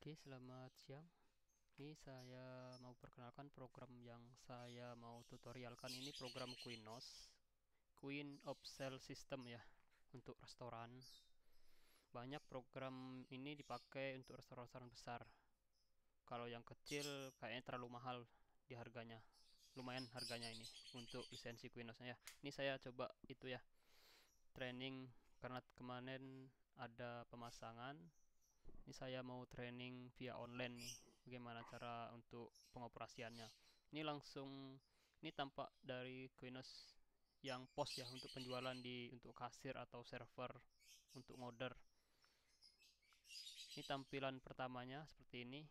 Oke, selamat siang. Ini saya mau perkenalkan program yang saya mau tutorialkan ini program Quinos. Queen of Cell System ya untuk restoran. Banyak program ini dipakai untuk restoran-restoran besar. Kalau yang kecil kayaknya terlalu mahal di harganya. Lumayan harganya ini untuk lisensi Quinos ya. Ini saya coba itu ya. Training karena kemarin ada pemasangan ini saya mau training via online nih bagaimana cara untuk pengoperasiannya ini langsung ini tampak dari Quinos yang post ya untuk penjualan di untuk kasir atau server untuk order ini tampilan pertamanya seperti ini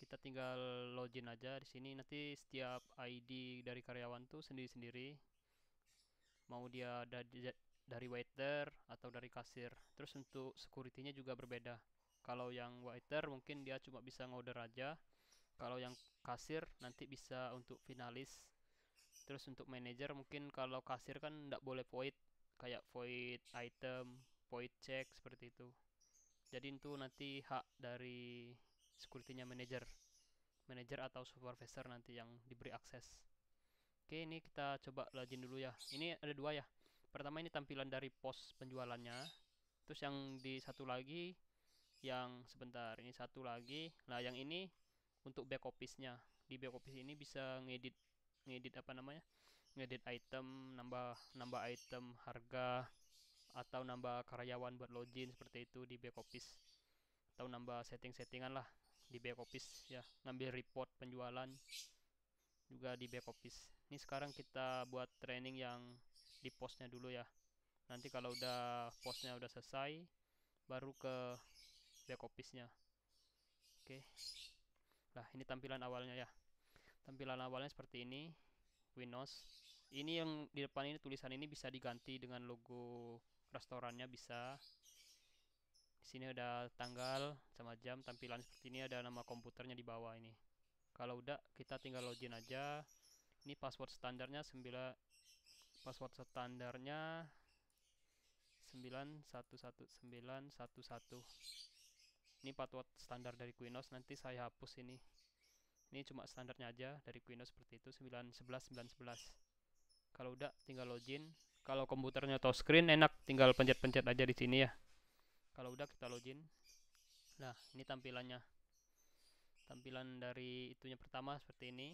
kita tinggal login aja di sini nanti setiap ID dari karyawan tuh sendiri-sendiri mau dia ada dari waiter atau dari kasir. Terus untuk security-nya juga berbeda. Kalau yang waiter mungkin dia cuma bisa ngorder aja. Kalau yang kasir nanti bisa untuk finalis. Terus untuk manager mungkin kalau kasir kan nggak boleh void. Kayak void item, void check, seperti itu. Jadi itu nanti hak dari security-nya manager Manager atau supervisor nanti yang diberi akses. Oke, ini kita coba login dulu ya. Ini ada dua ya pertama ini tampilan dari pos penjualannya terus yang di satu lagi yang sebentar ini satu lagi nah yang ini untuk back office nya di back office ini bisa ngedit ngedit apa namanya ngedit item nambah nambah item harga atau nambah karyawan buat login seperti itu di back office atau nambah setting-settingan lah di back office ya ngambil report penjualan juga di back office ini sekarang kita buat training yang di posnya dulu ya nanti kalau udah posnya udah selesai baru ke back office nya oke okay. nah ini tampilan awalnya ya tampilan awalnya seperti ini Windows ini yang di depan ini tulisan ini bisa diganti dengan logo restorannya bisa di sini ada tanggal sama jam tampilan seperti ini ada nama komputernya di bawah ini kalau udah kita tinggal login aja ini password standarnya 9 password standarnya 911911 ini password standar dari Quinos nanti saya hapus ini ini cuma standarnya aja dari Quinos seperti itu 911911 kalau udah tinggal login kalau komputernya touchscreen enak tinggal pencet-pencet aja di sini ya kalau udah kita login nah ini tampilannya tampilan dari itunya pertama seperti ini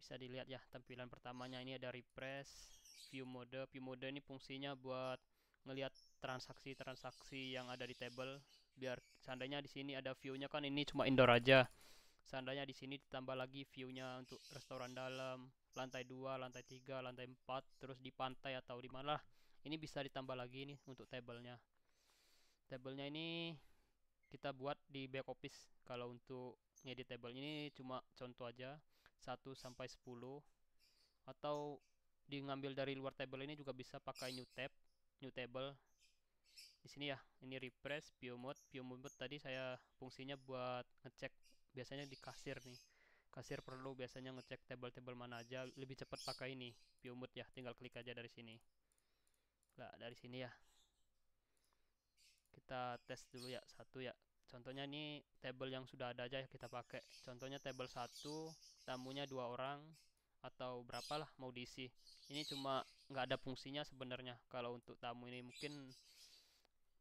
bisa dilihat ya tampilan pertamanya ini ada refresh view mode view mode ini fungsinya buat ngelihat transaksi-transaksi yang ada di table biar seandainya di sini ada viewnya kan ini cuma indoor aja seandainya di sini ditambah lagi viewnya untuk restoran dalam lantai 2, lantai 3, lantai 4 terus di pantai atau di mana ini bisa ditambah lagi nih untuk tablenya tablenya ini kita buat di back office kalau untuk ngedit table ini cuma contoh aja 1 sampai 10 atau diambil dari luar table ini juga bisa pakai new tab, new table. Di sini ya, ini refresh view mode. View mode tadi saya fungsinya buat ngecek biasanya di kasir nih. Kasir perlu biasanya ngecek table-table mana aja, lebih cepat pakai ini, view mode ya, tinggal klik aja dari sini. Lah, dari sini ya. Kita tes dulu ya, satu ya, contohnya ini table yang sudah ada aja ya kita pakai contohnya table 1 tamunya dua orang atau berapalah mau diisi ini cuma nggak ada fungsinya sebenarnya kalau untuk tamu ini mungkin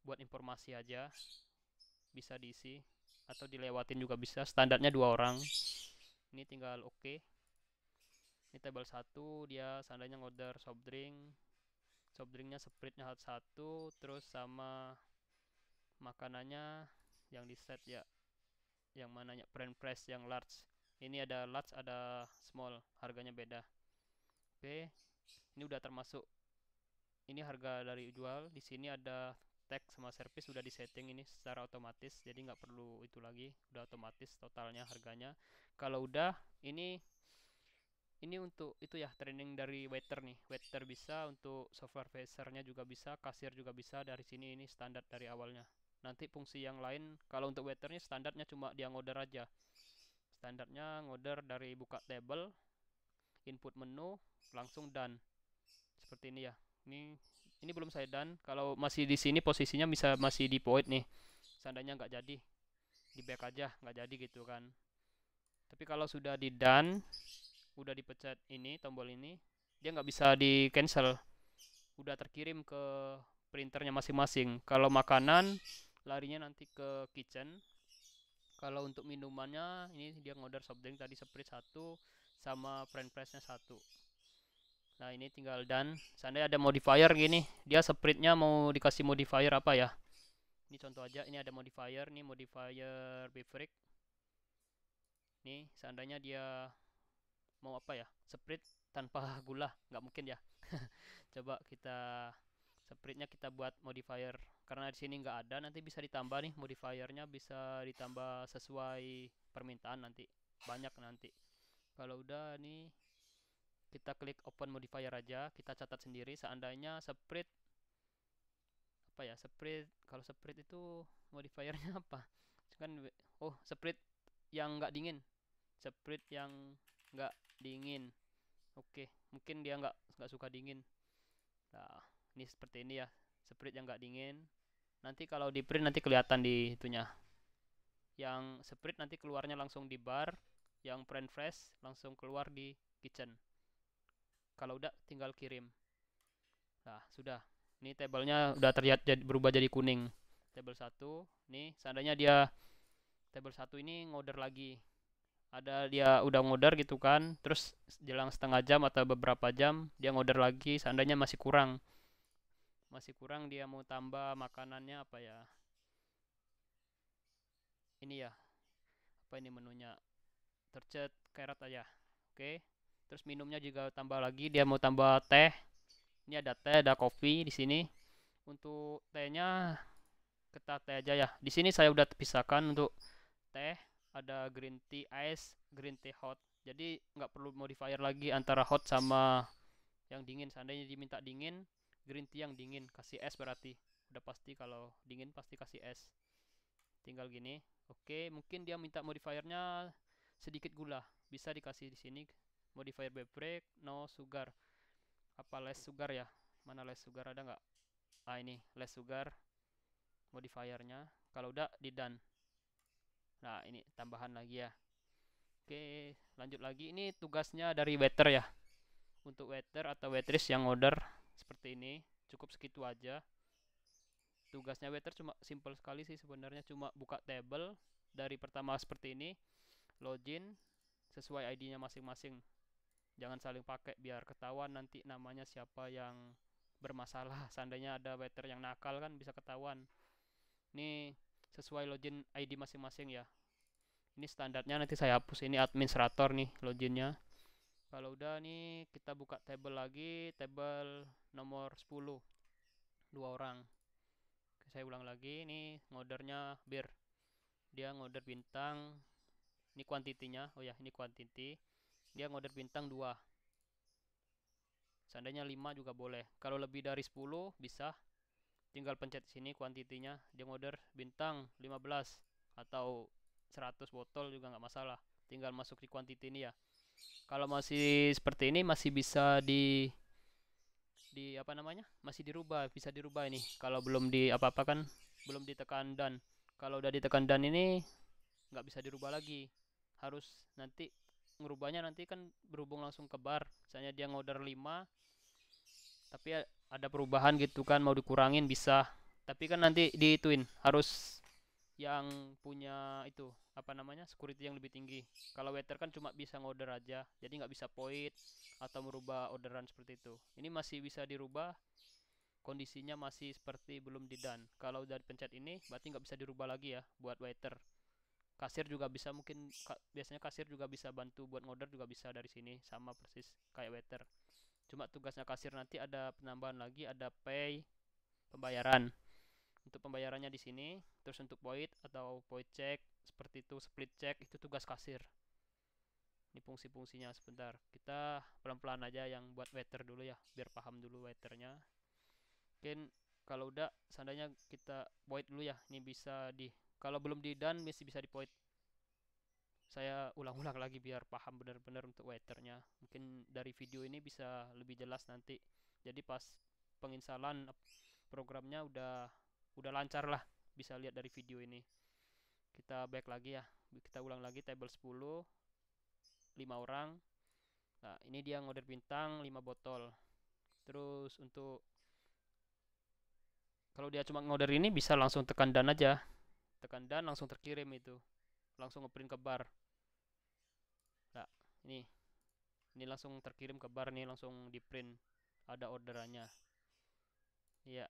buat informasi aja bisa diisi atau dilewatin juga bisa standarnya dua orang ini tinggal oke okay. ini table 1 dia standarnya order soft drink soft drinknya spritnya satu terus sama makanannya yang di set ya yang mana mananya brand price yang large ini ada large ada small harganya beda oke okay. ini udah termasuk ini harga dari jual di sini ada tag sama service udah setting ini secara otomatis jadi nggak perlu itu lagi udah otomatis totalnya harganya kalau udah ini ini untuk itu ya training dari waiter nih waiter bisa untuk software facernya juga bisa kasir juga bisa dari sini ini standar dari awalnya nanti fungsi yang lain kalau untuk waiternya standarnya cuma dia ngorder aja standarnya ngorder dari buka table input menu langsung done seperti ini ya ini ini belum saya done kalau masih di sini posisinya bisa masih di point nih seandainya nggak jadi di back aja nggak jadi gitu kan tapi kalau sudah di done udah dipecat ini tombol ini dia nggak bisa di cancel udah terkirim ke printernya masing-masing kalau makanan larinya nanti ke kitchen kalau untuk minumannya ini dia ngorder soft drink tadi spritz satu sama french pressnya satu nah ini tinggal dan seandainya ada modifier gini dia spritnya mau dikasih modifier apa ya ini contoh aja ini ada modifier ini modifier beverage. nih seandainya dia mau apa ya sprit tanpa gula nggak mungkin ya coba kita Sprite-nya kita buat modifier karena di sini nggak ada nanti bisa ditambah nih modifiernya bisa ditambah sesuai permintaan nanti banyak nanti kalau udah nih kita klik open modifier aja kita catat sendiri seandainya Sprite apa ya Sprite kalau Sprite itu modifiernya apa kan oh Sprite yang nggak dingin Sprite yang nggak dingin oke mungkin dia nggak nggak suka dingin nah ini seperti ini ya sprint yang nggak dingin nanti kalau di print nanti kelihatan di itunya yang sprint nanti keluarnya langsung di bar yang print fresh langsung keluar di kitchen kalau udah tinggal kirim nah sudah ini tablenya udah terlihat jadi, berubah jadi kuning table 1 nih seandainya dia table 1 ini ngoder lagi ada dia udah ngoder gitu kan terus jelang setengah jam atau beberapa jam dia ngoder lagi seandainya masih kurang masih kurang dia mau tambah makanannya apa ya ini ya apa ini menunya tercet kerat aja oke terus minumnya juga tambah lagi dia mau tambah teh ini ada teh ada kopi di sini untuk tehnya kita teh aja ya di sini saya udah pisahkan untuk teh ada green tea ice green tea hot jadi nggak perlu modifier lagi antara hot sama yang dingin seandainya diminta dingin green tea yang dingin kasih es berarti udah pasti kalau dingin pasti kasih es tinggal gini oke mungkin dia minta modifiernya sedikit gula bisa dikasih di sini modifier beverage no sugar apa less sugar ya mana less sugar ada nggak ah ini less sugar modifiernya kalau udah di done nah ini tambahan lagi ya oke lanjut lagi ini tugasnya dari waiter ya untuk waiter atau waitress yang order seperti ini cukup segitu aja tugasnya waiter cuma simple sekali sih sebenarnya cuma buka table dari pertama seperti ini login sesuai ID-nya masing-masing jangan saling pakai biar ketahuan nanti namanya siapa yang bermasalah seandainya ada waiter yang nakal kan bisa ketahuan ini sesuai login ID masing-masing ya ini standarnya nanti saya hapus ini administrator nih loginnya kalau udah nih kita buka table lagi table nomor 10 dua orang saya ulang lagi ini ngodernya bir dia ngoder bintang ini kuantitinya oh ya ini kuantiti dia ngoder bintang dua. seandainya lima juga boleh kalau lebih dari 10 bisa tinggal pencet sini kuantitinya dia ngoder bintang 15 atau 100 botol juga nggak masalah tinggal masuk di kuantiti ini ya kalau masih seperti ini masih bisa di di apa namanya masih dirubah bisa dirubah ini kalau belum di apa-apa kan belum ditekan dan kalau udah ditekan dan ini nggak bisa dirubah lagi harus nanti ngerubahnya nanti kan berhubung langsung ke bar misalnya dia ngorder 5 tapi ada perubahan gitu kan mau dikurangin bisa tapi kan nanti twin harus yang punya itu apa namanya security yang lebih tinggi kalau waiter kan cuma bisa ngorder aja jadi nggak bisa point atau merubah orderan seperti itu ini masih bisa dirubah kondisinya masih seperti belum done kalau udah pencet ini berarti nggak bisa dirubah lagi ya buat waiter kasir juga bisa mungkin ka, biasanya kasir juga bisa bantu buat ngorder juga bisa dari sini sama persis kayak waiter cuma tugasnya kasir nanti ada penambahan lagi ada pay pembayaran untuk pembayarannya di sini terus untuk void atau void check seperti itu split check itu tugas kasir ini fungsi-fungsinya sebentar kita pelan-pelan aja yang buat waiter dulu ya biar paham dulu waiternya mungkin kalau udah seandainya kita void dulu ya ini bisa di kalau belum di done masih bisa di void saya ulang-ulang lagi biar paham benar-benar untuk waiternya mungkin dari video ini bisa lebih jelas nanti jadi pas penginstalan programnya udah udah lancar lah bisa lihat dari video ini kita back lagi ya kita ulang lagi table 10 5 orang nah ini dia ngoder bintang 5 botol terus untuk kalau dia cuma ngorder ini bisa langsung tekan dan aja tekan dan langsung terkirim itu langsung ngeprint ke bar nah ini ini langsung terkirim ke bar nih langsung di print ada orderannya iya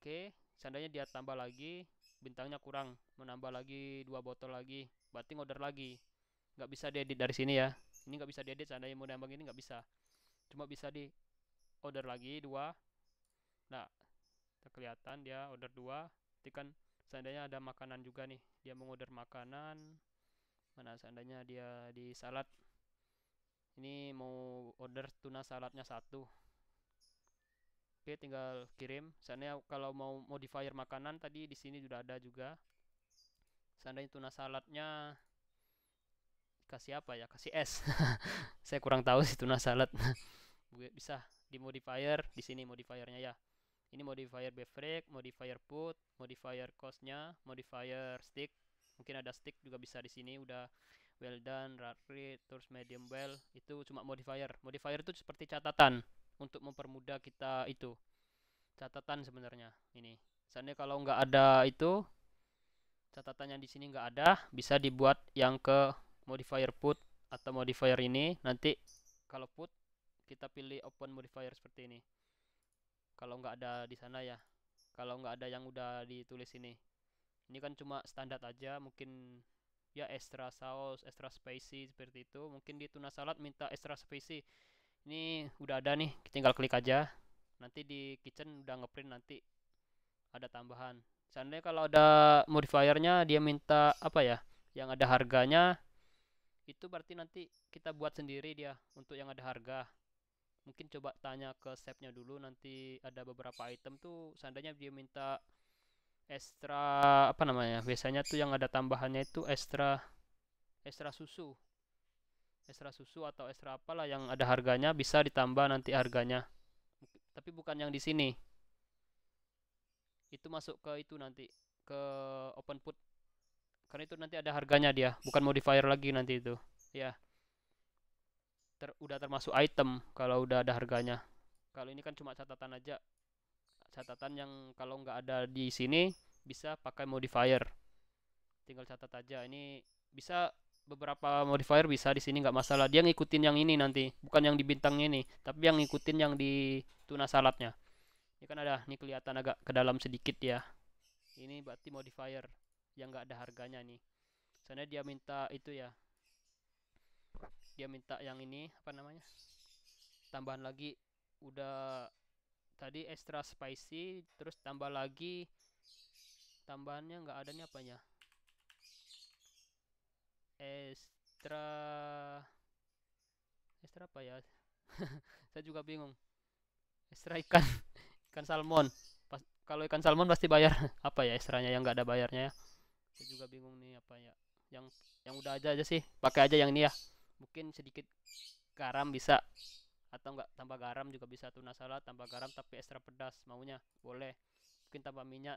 Oke, seandainya dia tambah lagi, bintangnya kurang, menambah lagi dua botol lagi, berarti order lagi. Nggak bisa diedit dari sini ya. Ini nggak bisa diedit, seandainya mau nambah ini nggak bisa. Cuma bisa di order lagi dua. Nah, kelihatan dia order dua. Berarti kan seandainya ada makanan juga nih, dia mau order makanan. Mana seandainya dia di salad. Ini mau order tuna saladnya satu Oke, tinggal kirim. Seandainya kalau mau modifier makanan tadi di sini sudah ada juga. Seandainya tuna saladnya kasih apa ya? Kasih es. Saya kurang tahu sih tuna salad. Bisa di modifier, di sini modifiernya ya. Ini modifier beverage, modifier put, modifier costnya, modifier stick. Mungkin ada stick juga bisa di sini udah well done, rare, terus medium well itu cuma modifier. Modifier itu seperti catatan untuk mempermudah kita itu catatan sebenarnya ini seandainya kalau nggak ada itu catatannya di sini nggak ada bisa dibuat yang ke modifier put atau modifier ini nanti kalau put kita pilih open modifier seperti ini kalau nggak ada di sana ya kalau nggak ada yang udah ditulis ini ini kan cuma standar aja mungkin ya extra sauce extra spicy seperti itu mungkin di tuna salad minta extra spicy ini udah ada nih tinggal klik aja nanti di kitchen udah ngeprint nanti ada tambahan seandainya kalau ada modifiernya dia minta apa ya yang ada harganya itu berarti nanti kita buat sendiri dia untuk yang ada harga mungkin coba tanya ke chefnya dulu nanti ada beberapa item tuh seandainya dia minta extra apa namanya biasanya tuh yang ada tambahannya itu extra extra susu Esra susu atau Esra apalah yang ada harganya bisa ditambah nanti harganya. Tapi bukan yang di sini. Itu masuk ke itu nanti ke open put. Karena itu nanti ada harganya dia, bukan modifier lagi nanti itu. Ya. Ter, udah termasuk item kalau udah ada harganya. Kalau ini kan cuma catatan aja. Catatan yang kalau nggak ada di sini bisa pakai modifier tinggal catat aja ini bisa beberapa modifier bisa di sini nggak masalah dia ngikutin yang ini nanti bukan yang di bintang ini tapi yang ngikutin yang di tuna saladnya ini kan ada ini kelihatan agak ke dalam sedikit ya ini berarti modifier yang nggak ada harganya nih soalnya dia minta itu ya dia minta yang ini apa namanya tambahan lagi udah tadi extra spicy terus tambah lagi tambahannya nggak ada nih apanya extra extra apa ya saya juga bingung extra ikan ikan salmon Pas, kalau ikan salmon pasti bayar apa ya extranya yang nggak ada bayarnya ya saya juga bingung nih apa ya yang yang udah aja aja sih pakai aja yang ini ya mungkin sedikit garam bisa atau enggak tambah garam juga bisa tuna salad tambah garam tapi ekstra pedas maunya boleh mungkin tambah minyak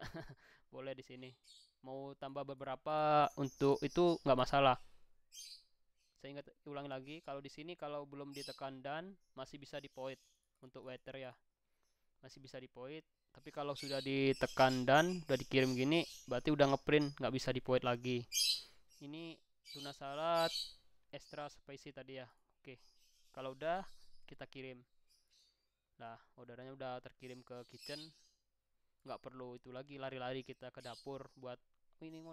boleh di sini mau tambah beberapa untuk itu nggak masalah saya ingat ulangi lagi kalau di sini kalau belum ditekan dan masih bisa dipoint untuk weather ya masih bisa dipoint tapi kalau sudah ditekan dan sudah dikirim gini berarti udah ngeprint nggak bisa dipoint lagi ini tuna salad extra spicy tadi ya oke kalau udah kita kirim nah orderannya udah terkirim ke kitchen nggak perlu itu lagi lari-lari kita ke dapur buat ini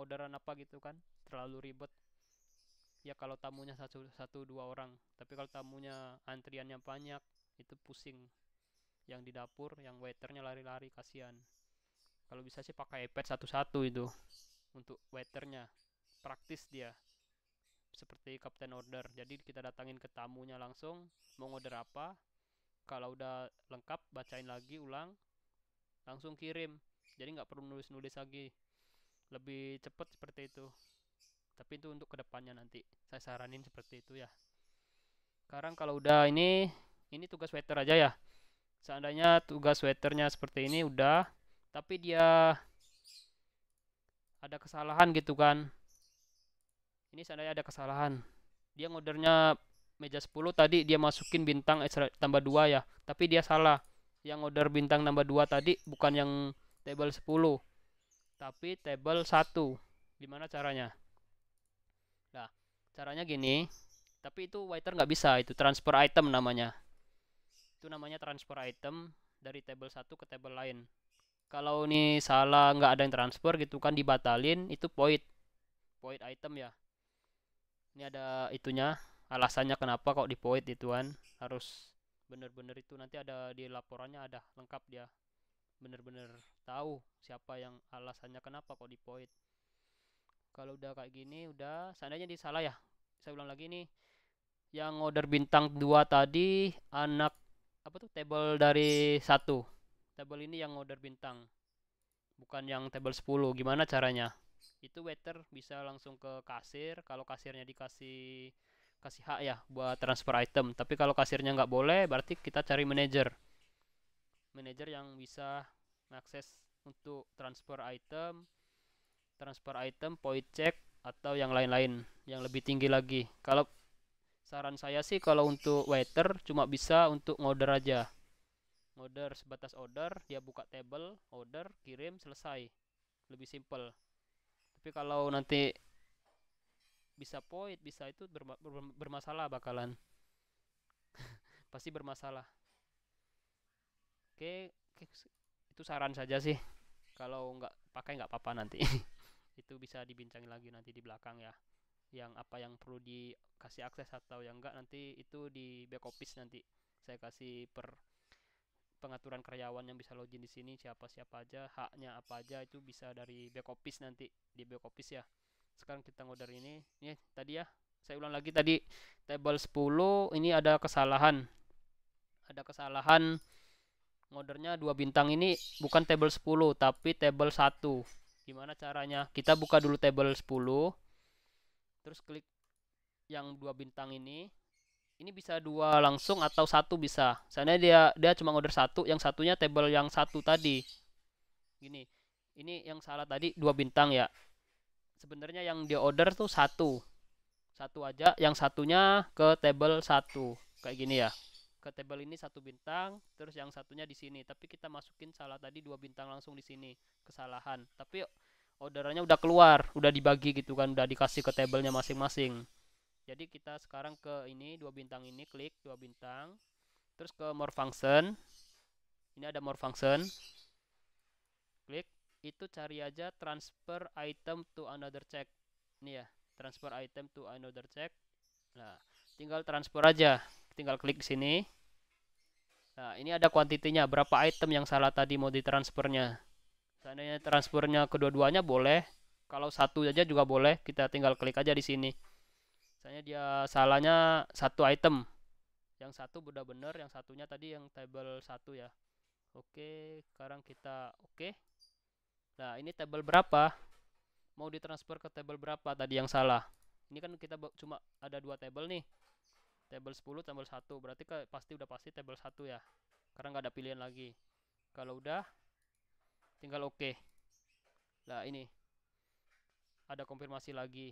orderan apa gitu kan terlalu ribet ya kalau tamunya satu satu dua orang tapi kalau tamunya antriannya banyak itu pusing yang di dapur yang waiternya lari-lari kasihan kalau bisa sih pakai iPad satu-satu itu untuk waiternya praktis dia seperti captain order jadi kita datangin ke tamunya langsung mau order apa kalau udah lengkap bacain lagi ulang langsung kirim jadi nggak perlu nulis-nulis lagi lebih cepet seperti itu tapi itu untuk kedepannya nanti saya saranin seperti itu ya sekarang kalau udah ini ini tugas sweater aja ya seandainya tugas sweaternya seperti ini udah tapi dia ada kesalahan gitu kan ini seandainya ada kesalahan dia ngodernya meja 10 tadi dia masukin bintang extra tambah 2 ya tapi dia salah yang order bintang tambah 2 tadi bukan yang table 10 tapi table 1 gimana caranya Nah, caranya gini, tapi itu waiter nggak bisa, itu transfer item namanya. Itu namanya transfer item dari table satu ke table lain. Kalau ini salah nggak ada yang transfer gitu kan dibatalin, itu point point item ya. Ini ada itunya, alasannya kenapa kok di itu kan harus bener-bener itu nanti ada di laporannya ada lengkap dia bener-bener tahu siapa yang alasannya kenapa kok di void kalau udah kayak gini udah seandainya ini salah ya saya ulang lagi nih yang order bintang 2 tadi anak apa tuh table dari satu table ini yang order bintang bukan yang table 10 gimana caranya itu waiter bisa langsung ke kasir kalau kasirnya dikasih kasih hak ya buat transfer item tapi kalau kasirnya nggak boleh berarti kita cari manager, manager yang bisa akses untuk transfer item transfer item, point check atau yang lain-lain yang lebih tinggi lagi. Kalau saran saya sih kalau untuk waiter cuma bisa untuk order aja. Order sebatas order, dia ya buka table, order, kirim, selesai. Lebih simple. Tapi kalau nanti bisa point, bisa itu bermasalah bakalan. Pasti bermasalah. Oke, itu saran saja sih. Kalau nggak pakai nggak apa-apa nanti. itu bisa dibincangin lagi nanti di belakang ya yang apa yang perlu dikasih akses atau yang enggak nanti itu di back office nanti saya kasih per pengaturan karyawan yang bisa login di sini siapa siapa aja haknya apa aja itu bisa dari back office nanti di back office ya sekarang kita ngoder ini ini tadi ya saya ulang lagi tadi table 10 ini ada kesalahan ada kesalahan ngodernya dua bintang ini bukan table 10 tapi table 1 Gimana caranya? Kita buka dulu table 10. Terus klik yang dua bintang ini. Ini bisa dua langsung atau satu bisa. Sana dia dia cuma order satu, yang satunya table yang satu tadi. Gini. Ini yang salah tadi dua bintang ya. Sebenarnya yang dia order tuh satu. Satu aja, yang satunya ke table satu. Kayak gini ya ke tabel ini satu bintang terus yang satunya di sini tapi kita masukin salah tadi dua bintang langsung di sini kesalahan tapi orderannya udah keluar udah dibagi gitu kan udah dikasih ke tabelnya masing-masing jadi kita sekarang ke ini dua bintang ini klik dua bintang terus ke more function ini ada more function klik itu cari aja transfer item to another check ini ya transfer item to another check nah tinggal transfer aja tinggal klik di sini nah ini ada kuantitinya berapa item yang salah tadi mau ditransfernya seandainya transfernya kedua-duanya boleh kalau satu aja juga boleh kita tinggal klik aja di sini misalnya dia salahnya satu item yang satu udah bener yang satunya tadi yang table satu ya oke sekarang kita oke nah ini table berapa mau ditransfer ke table berapa tadi yang salah ini kan kita cuma ada dua table nih Table 10, table 1. Berarti ke, pasti udah pasti table 1 ya. Karena nggak ada pilihan lagi. Kalau udah, tinggal oke. Okay. Nah, ini. Ada konfirmasi lagi.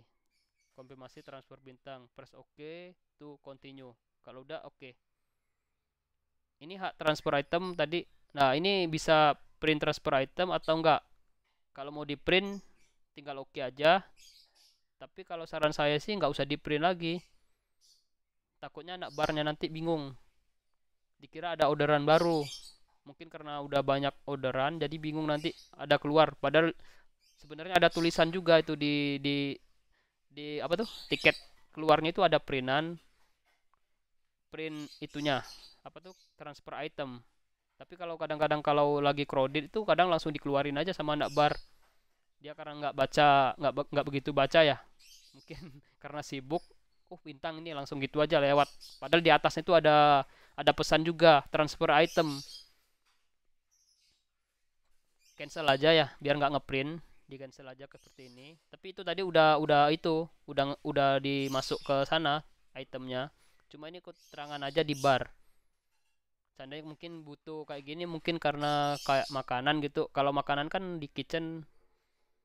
Konfirmasi transfer bintang. Press oke okay to continue. Kalau udah, oke. Okay. Ini hak transfer item tadi. Nah, ini bisa print transfer item atau enggak. Kalau mau di print, tinggal oke okay aja. Tapi kalau saran saya sih nggak usah di print lagi takutnya anak barnya nanti bingung dikira ada orderan baru mungkin karena udah banyak orderan jadi bingung nanti ada keluar padahal sebenarnya ada tulisan juga itu di di di apa tuh tiket keluarnya itu ada printan print itunya apa tuh transfer item tapi kalau kadang-kadang kalau lagi crowded itu kadang langsung dikeluarin aja sama anak bar dia karena nggak baca nggak nggak begitu baca ya mungkin karena sibuk uh bintang ini langsung gitu aja lewat padahal di atasnya itu ada ada pesan juga transfer item cancel aja ya biar nggak ngeprint di cancel aja ke seperti ini tapi itu tadi udah udah itu udah udah dimasuk ke sana itemnya cuma ini keterangan aja di bar seandainya mungkin butuh kayak gini mungkin karena kayak makanan gitu kalau makanan kan di kitchen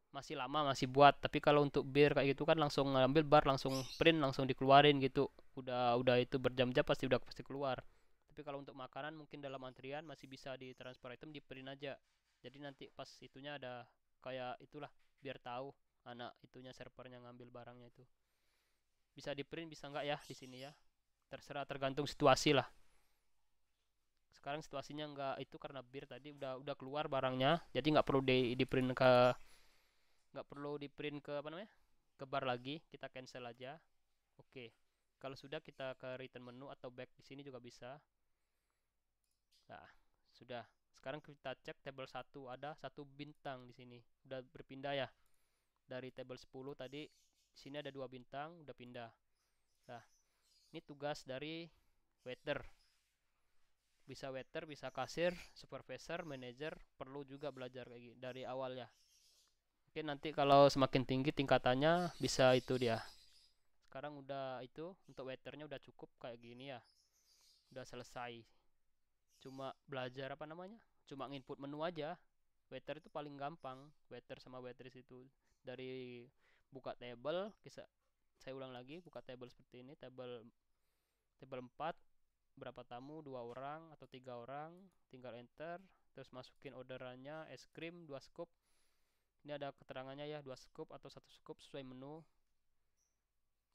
masih lama masih buat tapi kalau untuk bir kayak gitu kan langsung ngambil bar langsung print langsung dikeluarin gitu udah udah itu berjam-jam pasti udah pasti keluar tapi kalau untuk makanan mungkin dalam antrian masih bisa di transfer item di print aja jadi nanti pas itunya ada kayak itulah biar tahu anak itunya servernya ngambil barangnya itu bisa di print bisa nggak ya di sini ya terserah tergantung situasi lah sekarang situasinya nggak itu karena bir tadi udah udah keluar barangnya jadi nggak perlu di di print ke nggak perlu di print ke apa namanya ke bar lagi kita cancel aja oke okay. kalau sudah kita ke return menu atau back di sini juga bisa nah sudah sekarang kita cek table 1 ada satu bintang di sini udah berpindah ya dari table 10 tadi di sini ada dua bintang udah pindah nah ini tugas dari waiter bisa waiter bisa kasir supervisor manager perlu juga belajar kayak gini dari awal ya mungkin nanti kalau semakin tinggi tingkatannya bisa itu dia sekarang udah itu untuk weathernya udah cukup kayak gini ya udah selesai cuma belajar apa namanya cuma nginput menu aja weather itu paling gampang weather sama waitress itu dari buka table bisa saya ulang lagi buka table seperti ini table table 4 berapa tamu dua orang atau tiga orang tinggal enter terus masukin orderannya es krim dua scoop ini ada keterangannya ya dua scoop atau satu scoop sesuai menu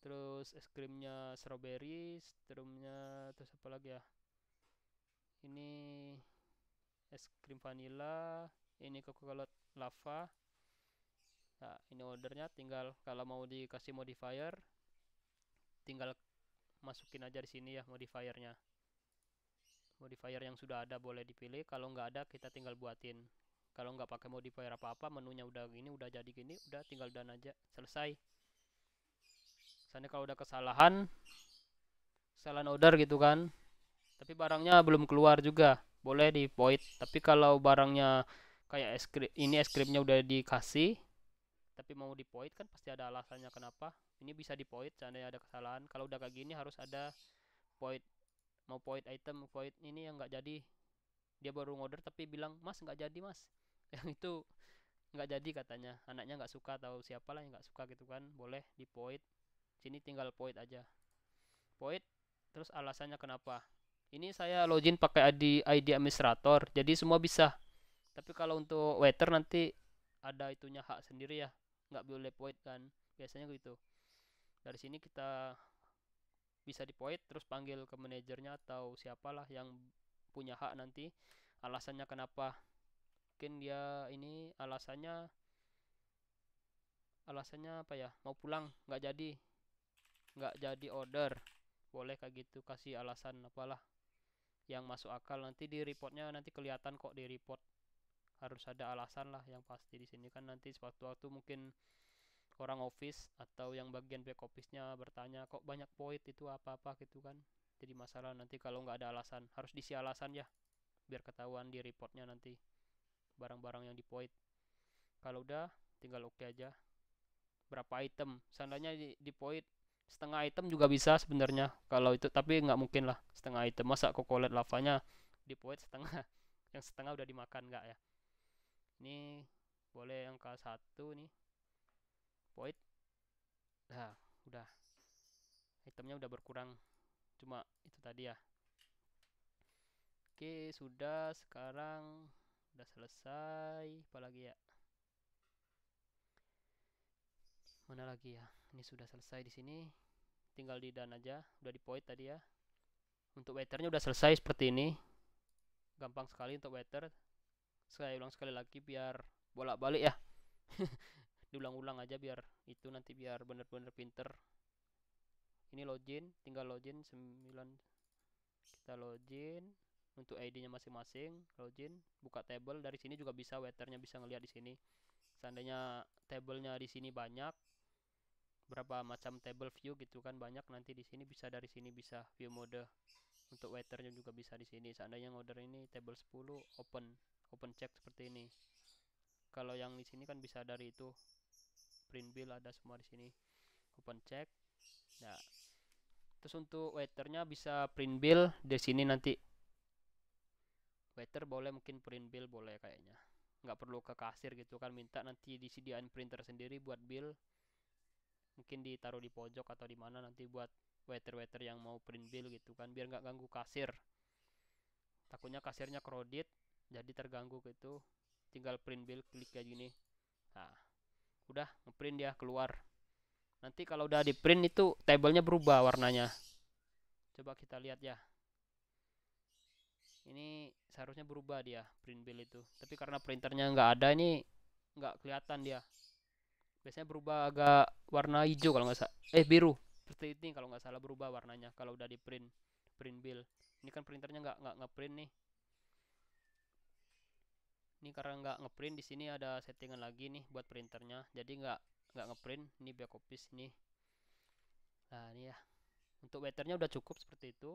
terus es krimnya strawberry serumnya terus apa lagi ya ini es krim vanilla ini coca lava nah ini ordernya tinggal kalau mau dikasih modifier tinggal masukin aja di sini ya modifiernya modifier yang sudah ada boleh dipilih kalau nggak ada kita tinggal buatin kalau nggak pakai modifier apa-apa menunya udah gini udah jadi gini udah tinggal dan aja selesai misalnya kalau udah kesalahan kesalahan order gitu kan tapi barangnya belum keluar juga boleh di void tapi kalau barangnya kayak es krim ini es krimnya udah dikasih tapi mau di void kan pasti ada alasannya kenapa ini bisa di void seandainya ada kesalahan kalau udah kayak gini harus ada void mau void item void ini yang nggak jadi dia baru ngorder tapi bilang mas nggak jadi mas yang itu nggak jadi katanya anaknya nggak suka atau siapalah yang nggak suka gitu kan boleh di point sini tinggal point aja point terus alasannya kenapa ini saya login pakai ID ID administrator jadi semua bisa tapi kalau untuk waiter nanti ada itunya hak sendiri ya nggak boleh point kan biasanya gitu dari sini kita bisa di point terus panggil ke manajernya atau siapalah yang punya hak nanti alasannya kenapa mungkin dia ini alasannya alasannya apa ya mau pulang nggak jadi nggak jadi order boleh kayak gitu kasih alasan apalah yang masuk akal nanti di reportnya nanti kelihatan kok di report harus ada alasan lah yang pasti di sini kan nanti sewaktu-waktu mungkin orang office atau yang bagian back office-nya bertanya kok banyak poin itu apa-apa gitu kan jadi masalah nanti kalau nggak ada alasan harus diisi alasan ya biar ketahuan di reportnya nanti barang-barang yang di point kalau udah tinggal oke okay aja berapa item seandainya di, di point setengah item juga bisa sebenarnya kalau itu tapi nggak mungkin lah setengah item masa kokolet lavanya di point setengah yang setengah udah dimakan nggak ya ini boleh yang ke satu nih point nah udah itemnya udah berkurang cuma itu tadi ya oke sudah sekarang udah selesai apalagi ya mana lagi ya ini sudah selesai di sini tinggal di dan aja udah di point tadi ya untuk waiternya udah selesai seperti ini gampang sekali untuk waiter saya ulang sekali lagi biar bolak-balik ya diulang-ulang aja biar itu nanti biar bener-bener pinter ini login tinggal login 9 kita login untuk ID-nya masing-masing login buka table dari sini juga bisa waiternya bisa ngelihat di sini seandainya tablenya di sini banyak berapa macam table view gitu kan banyak nanti di sini bisa dari sini bisa view mode untuk waiternya juga bisa di sini seandainya order ini table 10 open open check seperti ini kalau yang di sini kan bisa dari itu print bill ada semua di sini open check nah terus untuk waiternya bisa print bill di sini nanti waiter boleh mungkin print bill boleh kayaknya nggak perlu ke kasir gitu kan minta nanti di disediain printer sendiri buat bill mungkin ditaruh di pojok atau di mana nanti buat waiter-waiter yang mau print bill gitu kan biar nggak ganggu kasir takutnya kasirnya kredit jadi terganggu gitu tinggal print bill klik kayak gini nah udah ngeprint dia keluar nanti kalau udah di print itu tablenya berubah warnanya coba kita lihat ya ini seharusnya berubah dia print bill itu tapi karena printernya nggak ada ini nggak kelihatan dia biasanya berubah agak warna hijau kalau nggak salah eh biru seperti ini kalau nggak salah berubah warnanya kalau udah di print print bill ini kan printernya nggak nggak ngeprint nih ini karena nggak ngeprint di sini ada settingan lagi nih buat printernya jadi nggak nggak ngeprint ini biar office nih nah ini ya untuk waiternya udah cukup seperti itu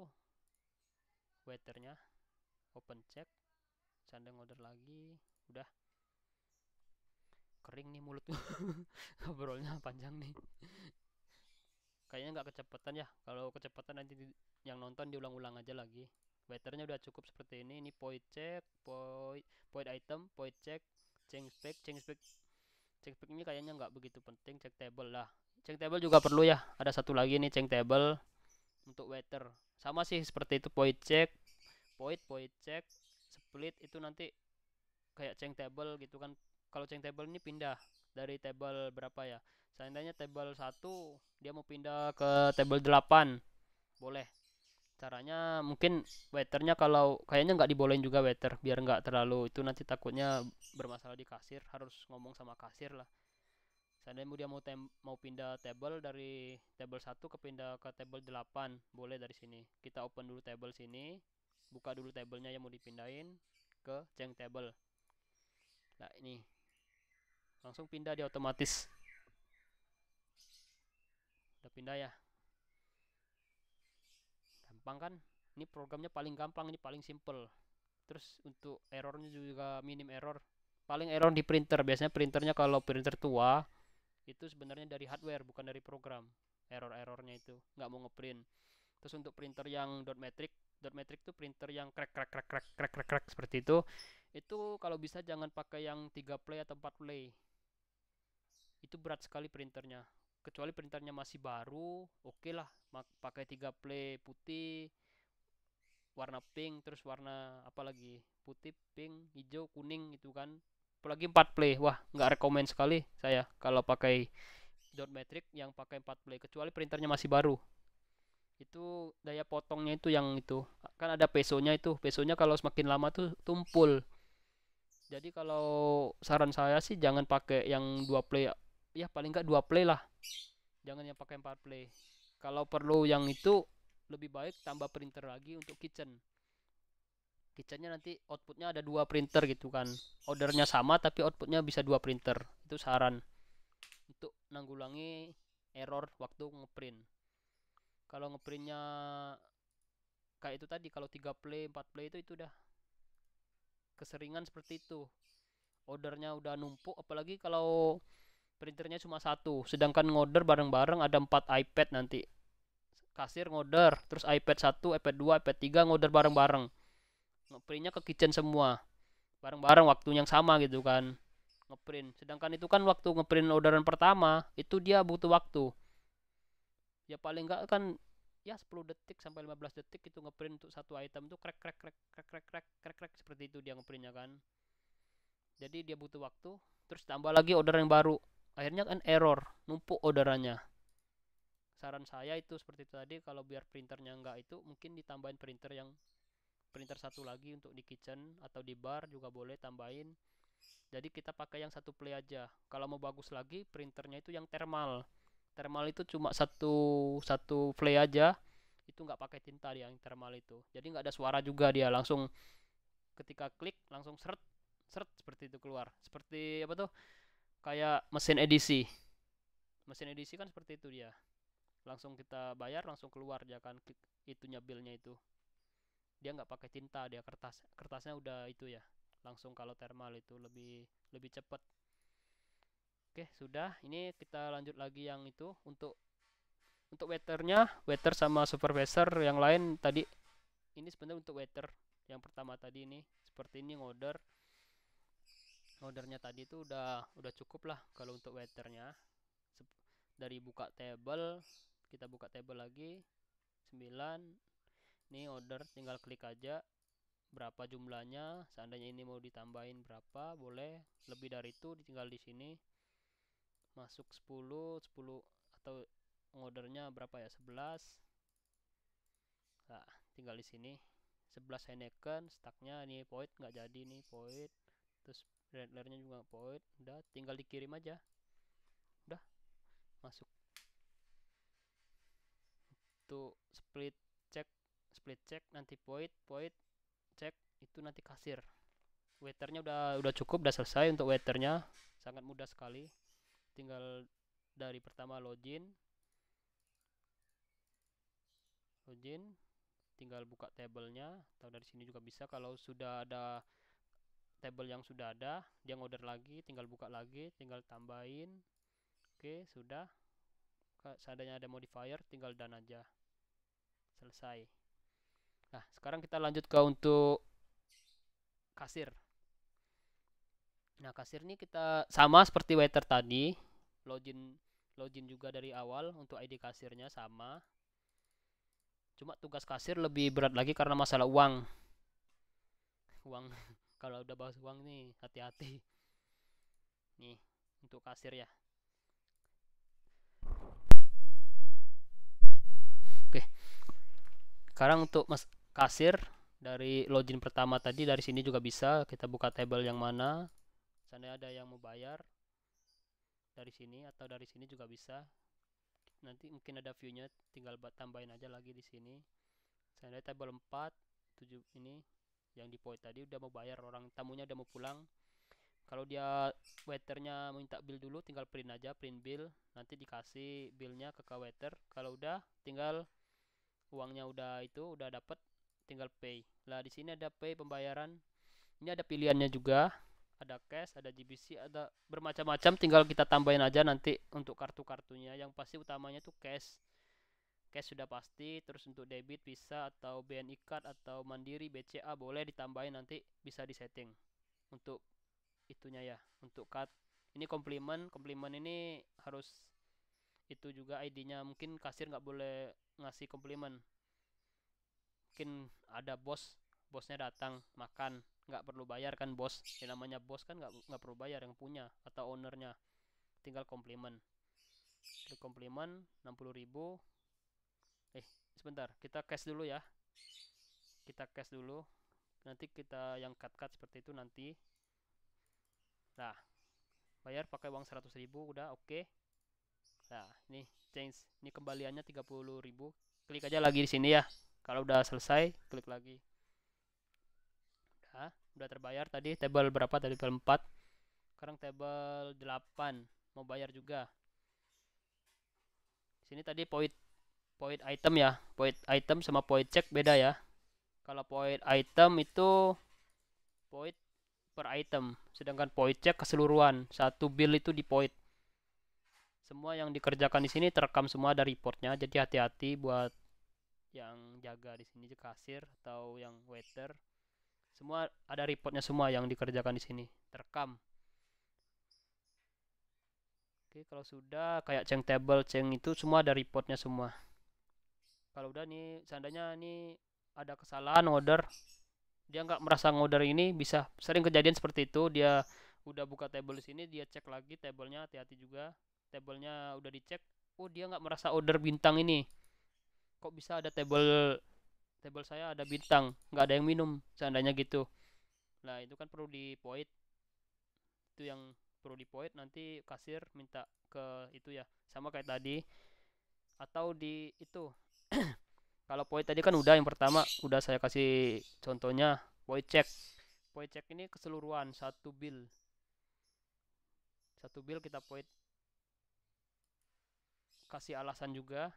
waiternya open check sandang order lagi udah kering nih mulut ngobrolnya panjang nih kayaknya nggak kecepatan ya kalau kecepatan nanti di, yang nonton diulang-ulang aja lagi waiternya udah cukup seperti ini ini point check point point item point check change spec, change spec, change spec ini kayaknya nggak begitu penting check table lah check table juga perlu ya ada satu lagi nih check table untuk waiter sama sih seperti itu point check point point check split itu nanti kayak ceng table gitu kan kalau ceng table ini pindah dari table berapa ya seandainya table 1 dia mau pindah ke table 8 boleh caranya mungkin waiternya kalau kayaknya nggak dibolehin juga waiter biar nggak terlalu itu nanti takutnya bermasalah di kasir harus ngomong sama kasir lah seandainya dia mau tem mau pindah table dari table 1 ke pindah ke table 8 boleh dari sini kita open dulu table sini buka dulu tabelnya yang mau dipindahin ke change table nah ini langsung pindah di otomatis udah pindah ya gampang kan ini programnya paling gampang ini paling simple terus untuk errornya juga minim error paling error di printer biasanya printernya kalau printer tua itu sebenarnya dari hardware bukan dari program error-errornya itu nggak mau ngeprint terus untuk printer yang dot matrix dot matrix itu printer yang crack crack crack crack crack crack crack seperti itu itu kalau bisa jangan pakai yang 3 play atau 4 play itu berat sekali printernya kecuali printernya masih baru oke okay lah pakai 3 play putih warna pink terus warna apa lagi putih pink hijau kuning itu kan apalagi 4 play wah nggak rekomend sekali saya kalau pakai dot matrix yang pakai 4 play kecuali printernya masih baru itu daya potongnya itu yang itu kan ada pesonya itu pesonya kalau semakin lama tuh tumpul jadi kalau saran saya sih jangan pakai yang dua play ya paling nggak dua play lah jangan yang pakai empat play kalau perlu yang itu lebih baik tambah printer lagi untuk kitchen kitchennya nanti outputnya ada dua printer gitu kan ordernya sama tapi outputnya bisa dua printer itu saran untuk nanggulangi error waktu ngeprint kalau ngeprintnya kayak itu tadi kalau tiga play empat play itu itu udah keseringan seperti itu ordernya udah numpuk apalagi kalau printernya cuma satu sedangkan ngorder bareng-bareng ada empat iPad nanti kasir ngorder terus iPad 1 iPad 2 iPad 3 ngorder bareng-bareng ngeprintnya ke kitchen semua bareng-bareng waktu yang sama gitu kan ngeprint sedangkan itu kan waktu ngeprint orderan pertama itu dia butuh waktu ya paling enggak kan ya 10 detik sampai 15 detik itu ngeprint untuk satu item tuh krek krek krek krek krek krek krek krek seperti itu dia ngeprintnya kan jadi dia butuh waktu terus tambah lagi order yang baru akhirnya kan error numpuk orderannya saran saya itu seperti itu tadi kalau biar printernya enggak itu mungkin ditambahin printer yang printer satu lagi untuk di kitchen atau di bar juga boleh tambahin jadi kita pakai yang satu play aja kalau mau bagus lagi printernya itu yang thermal thermal itu cuma satu satu play aja itu nggak pakai tinta dia yang thermal itu jadi nggak ada suara juga dia langsung ketika klik langsung seret seret seperti itu keluar seperti apa tuh kayak mesin edisi mesin edisi kan seperti itu dia langsung kita bayar langsung keluar dia kan itunya bilnya itu dia nggak pakai tinta dia kertas kertasnya udah itu ya langsung kalau thermal itu lebih lebih cepet. Oke, sudah. Ini kita lanjut lagi yang itu untuk untuk waiternya, waiter sama supervisor yang lain tadi. Ini sebenarnya untuk waiter yang pertama tadi ini seperti ini order. Ordernya tadi itu udah udah cukup lah kalau untuk waiternya. Dari buka table, kita buka table lagi 9. Ini order tinggal klik aja berapa jumlahnya seandainya ini mau ditambahin berapa boleh lebih dari itu tinggal di sini masuk 10 10 atau ordernya berapa ya 11 nah tinggal di sini 11 Heineken stacknya nih point nggak jadi nih point terus redlernya juga point udah tinggal dikirim aja udah masuk untuk split check split check nanti point point check itu nanti kasir waiternya udah udah cukup udah selesai untuk waiternya sangat mudah sekali tinggal dari pertama login login tinggal buka tabelnya atau dari sini juga bisa kalau sudah ada table yang sudah ada dia ngorder lagi tinggal buka lagi tinggal tambahin oke sudah seandainya ada modifier tinggal dan aja selesai nah sekarang kita lanjut ke untuk kasir nah kasir ini kita sama seperti waiter tadi login login juga dari awal untuk ID kasirnya sama. Cuma tugas kasir lebih berat lagi karena masalah uang. Uang kalau udah bahas uang nih hati-hati. Nih, untuk kasir ya. Oke. Sekarang untuk mas kasir dari login pertama tadi dari sini juga bisa kita buka table yang mana. Seandainya ada yang mau bayar, dari sini atau dari sini juga bisa nanti mungkin ada viewnya tinggal tambahin aja lagi di sini saya tabel 4 7 ini yang di point tadi udah mau bayar orang tamunya udah mau pulang kalau dia waiternya minta bill dulu tinggal print aja print bill nanti dikasih billnya ke waiter kalau udah tinggal uangnya udah itu udah dapet tinggal pay lah di sini ada pay pembayaran ini ada pilihannya juga ada cash, ada GBC, ada bermacam-macam. Tinggal kita tambahin aja nanti untuk kartu-kartunya. Yang pasti utamanya tuh cash. Cash sudah pasti. Terus untuk debit bisa atau BNI card atau Mandiri BCA boleh ditambahin nanti bisa disetting untuk itunya ya. Untuk card ini komplimen, komplimen ini harus itu juga ID-nya mungkin kasir nggak boleh ngasih komplimen. Mungkin ada bos bosnya datang makan nggak perlu bayar kan bos yang namanya bos kan nggak nggak perlu bayar yang punya atau ownernya tinggal komplimen klik komplimen 60 ribu eh sebentar kita cash dulu ya kita cash dulu nanti kita yang cut-cut seperti itu nanti nah bayar pakai uang 100 ribu udah oke okay. nah ini change ini kembaliannya 30 ribu klik aja lagi di sini ya kalau udah selesai klik lagi Hah? Udah terbayar tadi table berapa tadi table 4. Sekarang table 8 mau bayar juga. Sini tadi point poin item ya. Point item sama point check beda ya. Kalau point item itu point per item, sedangkan point check keseluruhan. Satu bill itu di point. Semua yang dikerjakan di sini terekam semua dari reportnya, jadi hati-hati buat yang jaga di sini kasir atau yang waiter semua ada reportnya semua yang dikerjakan di sini, terekam. Oke, kalau sudah kayak ceng table, ceng itu semua ada reportnya semua. Kalau udah nih, seandainya nih ada kesalahan order, dia nggak merasa ngorder ini bisa sering kejadian seperti itu. Dia udah buka table di sini, dia cek lagi tablenya, hati-hati juga. Tablenya udah dicek, oh dia nggak merasa order bintang ini. Kok bisa ada table table saya ada bintang nggak ada yang minum seandainya gitu nah itu kan perlu di point itu yang perlu di point nanti kasir minta ke itu ya sama kayak tadi atau di itu kalau point tadi kan udah yang pertama udah saya kasih contohnya point check point check ini keseluruhan satu bill satu bill kita point kasih alasan juga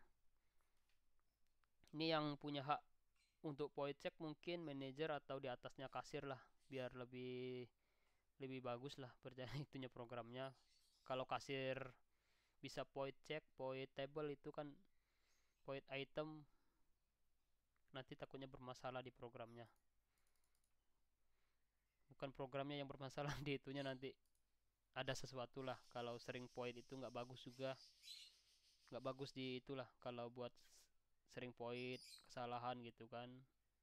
ini yang punya hak untuk point check mungkin manajer atau di atasnya kasir lah biar lebih lebih bagus lah berjalan itunya programnya kalau kasir bisa point check point table itu kan point item nanti takutnya bermasalah di programnya bukan programnya yang bermasalah di itunya nanti ada sesuatu lah kalau sering point itu nggak bagus juga nggak bagus di itulah kalau buat sering poin kesalahan gitu kan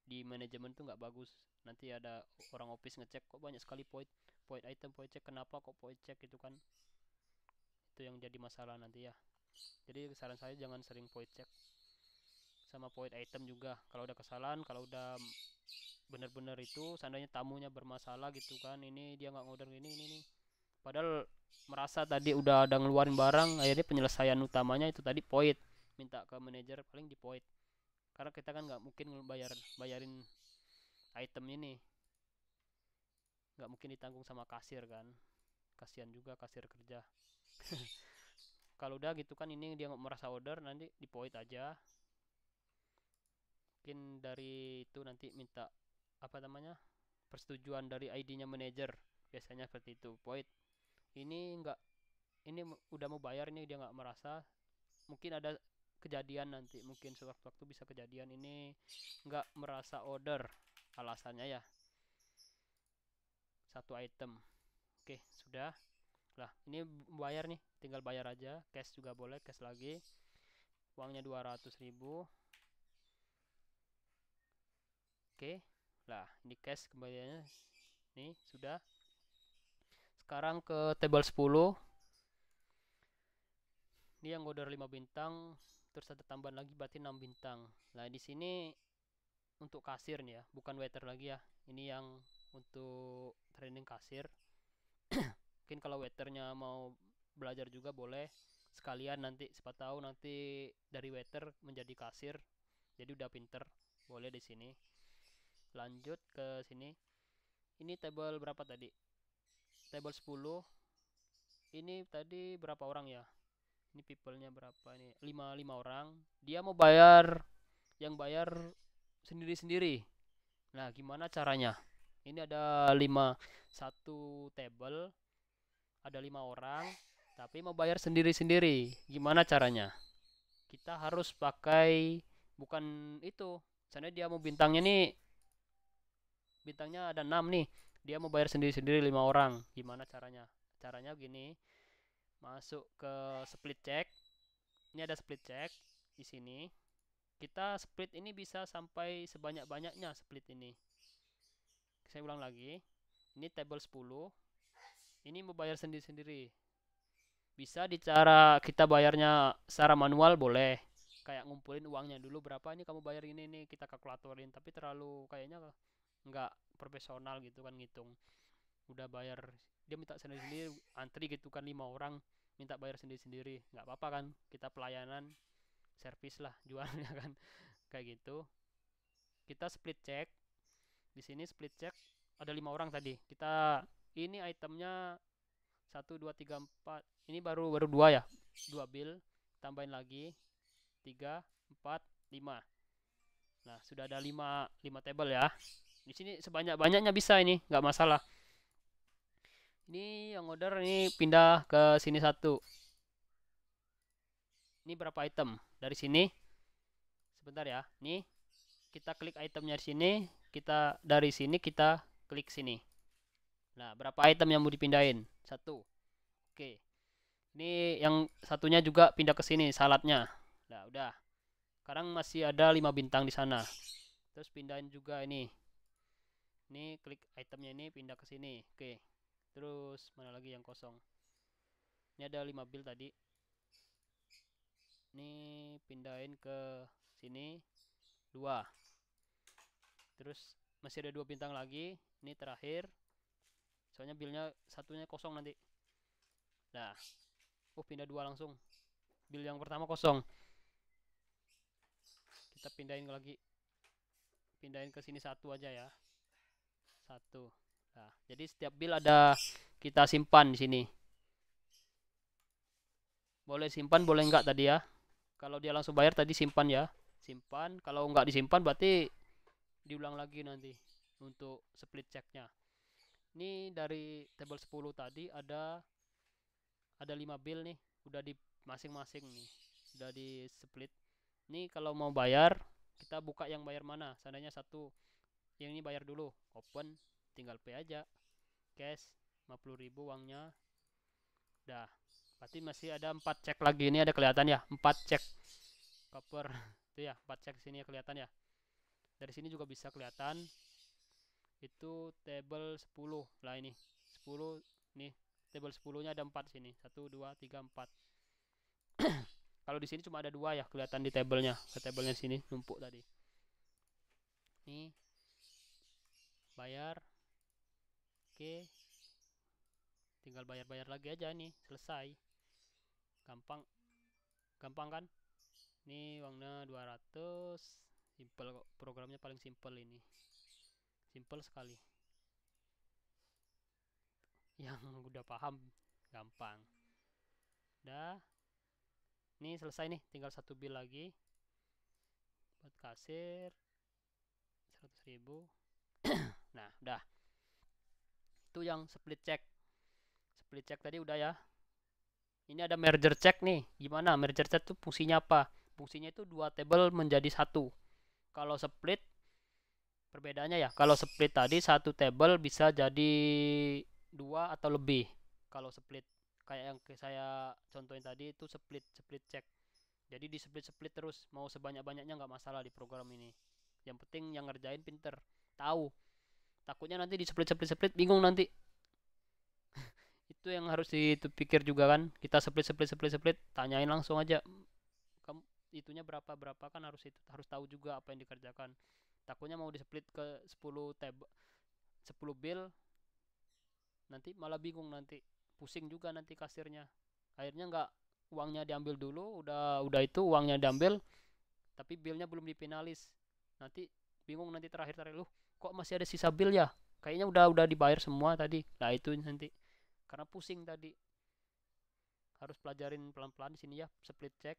di manajemen tuh nggak bagus nanti ada orang office ngecek kok banyak sekali poin poin item poin cek kenapa kok poin cek gitu kan itu yang jadi masalah nanti ya jadi saran saya jangan sering poin cek sama poin item juga kalau udah kesalahan kalau udah bener-bener itu seandainya tamunya bermasalah gitu kan ini dia nggak ngorder ini ini nih padahal merasa tadi udah ada ngeluarin barang akhirnya penyelesaian utamanya itu tadi poin minta ke manajer paling di point karena kita kan nggak mungkin bayar bayarin item ini nggak mungkin ditanggung sama kasir kan kasihan juga kasir kerja kalau udah gitu kan ini dia nggak merasa order nanti di point aja mungkin dari itu nanti minta apa namanya persetujuan dari ID-nya manajer biasanya seperti itu point ini nggak ini udah mau bayar ini dia nggak merasa mungkin ada kejadian nanti mungkin sewaktu-waktu bisa kejadian ini nggak merasa order alasannya ya satu item oke sudah lah ini bayar nih tinggal bayar aja cash juga boleh cash lagi uangnya ribu oke lah ini cash kembaliannya nih sudah sekarang ke table 10 ini yang order 5 bintang terus ada tambahan lagi berarti 6 bintang nah di sini untuk kasir nih ya bukan waiter lagi ya ini yang untuk training kasir mungkin kalau waiternya mau belajar juga boleh sekalian nanti siapa tahu nanti dari waiter menjadi kasir jadi udah pinter boleh di sini lanjut ke sini ini table berapa tadi table 10 ini tadi berapa orang ya ini people berapa nih? lima lima orang. Dia mau bayar yang bayar sendiri-sendiri. Nah, gimana caranya? Ini ada lima satu table ada lima orang tapi mau bayar sendiri-sendiri. Gimana caranya? Kita harus pakai bukan itu. Misalnya dia mau bintangnya nih bintangnya ada enam nih. Dia mau bayar sendiri-sendiri lima orang. Gimana caranya? Caranya gini masuk ke split check ini ada split check di sini kita split ini bisa sampai sebanyak-banyaknya split ini saya ulang lagi ini table 10 ini mau bayar sendiri-sendiri bisa di cara kita bayarnya secara manual boleh kayak ngumpulin uangnya dulu berapa ini kamu bayar ini nih kita kalkulatorin tapi terlalu kayaknya nggak profesional gitu kan ngitung udah bayar dia minta sendiri sendiri antri gitu kan lima orang minta bayar sendiri sendiri nggak apa apa kan kita pelayanan servis lah jualnya kan kayak gitu kita split check di sini split check ada lima orang tadi kita ini itemnya satu dua tiga empat ini baru baru dua ya dua bill tambahin lagi tiga empat lima nah sudah ada lima lima table ya di sini sebanyak banyaknya bisa ini nggak masalah ini yang order ini pindah ke sini satu. Ini berapa item dari sini? Sebentar ya. Nih kita klik itemnya di sini, kita dari sini kita klik sini. Nah, berapa item yang mau dipindahin? Satu. Oke. Ini yang satunya juga pindah ke sini salatnya. Nah, udah. Sekarang masih ada lima bintang di sana. Terus pindahin juga ini. Ini klik itemnya ini pindah ke sini. Oke. Terus mana lagi yang kosong? Ini ada 5 build tadi. Ini pindahin ke sini 2. Terus masih ada 2 bintang lagi. Ini terakhir. Soalnya buildnya satunya kosong nanti. Nah. Oh, pindah 2 langsung. Build yang pertama kosong. Kita pindahin lagi. Pindahin ke sini satu aja ya. Satu. Nah, jadi setiap bill ada kita simpan di sini. Boleh simpan, boleh enggak tadi ya. Kalau dia langsung bayar tadi simpan ya. Simpan, kalau enggak disimpan berarti diulang lagi nanti untuk split checknya. Ini dari table 10 tadi ada ada 5 bill nih, udah di masing-masing nih. Udah di split. Ini kalau mau bayar kita buka yang bayar mana. Seandainya satu yang ini bayar dulu, open tinggal pay aja cash 50.000 uangnya dah berarti masih ada empat cek lagi ini ada kelihatan ya empat cek cover itu ya empat cek sini ya kelihatan ya dari sini juga bisa kelihatan itu table 10 lah ini 10 nih table 10 nya ada 4 sini 1 2 3 4 kalau di sini cuma ada dua ya kelihatan di tablenya ke tablenya sini numpuk tadi nih bayar oke tinggal bayar-bayar lagi aja nih selesai gampang gampang kan ini uangnya 200 simple kok programnya paling simple ini simple sekali yang udah paham gampang dah ini selesai nih tinggal satu bill lagi buat kasir 100.000 nah dah itu yang split check split check tadi udah ya ini ada merger check nih gimana merger check tuh fungsinya apa fungsinya itu dua table menjadi satu kalau split perbedaannya ya kalau split tadi satu table bisa jadi dua atau lebih kalau split kayak yang saya contohin tadi itu split split check jadi di split split terus mau sebanyak banyaknya nggak masalah di program ini yang penting yang ngerjain pinter tahu takutnya nanti displit-split-split bingung nanti itu yang harus itu pikir juga kan kita split-split-split-split tanyain langsung aja kamu itunya berapa berapa kan harus itu harus tahu juga apa yang dikerjakan takutnya mau di split ke 10 tab 10 bill nanti malah bingung nanti pusing juga nanti kasirnya akhirnya nggak uangnya diambil dulu udah udah itu uangnya diambil tapi billnya belum dipinalis nanti bingung nanti terakhir terakhir lu kok masih ada sisa bill ya kayaknya udah udah dibayar semua tadi lah itu nanti karena pusing tadi harus pelajarin pelan-pelan di sini ya split check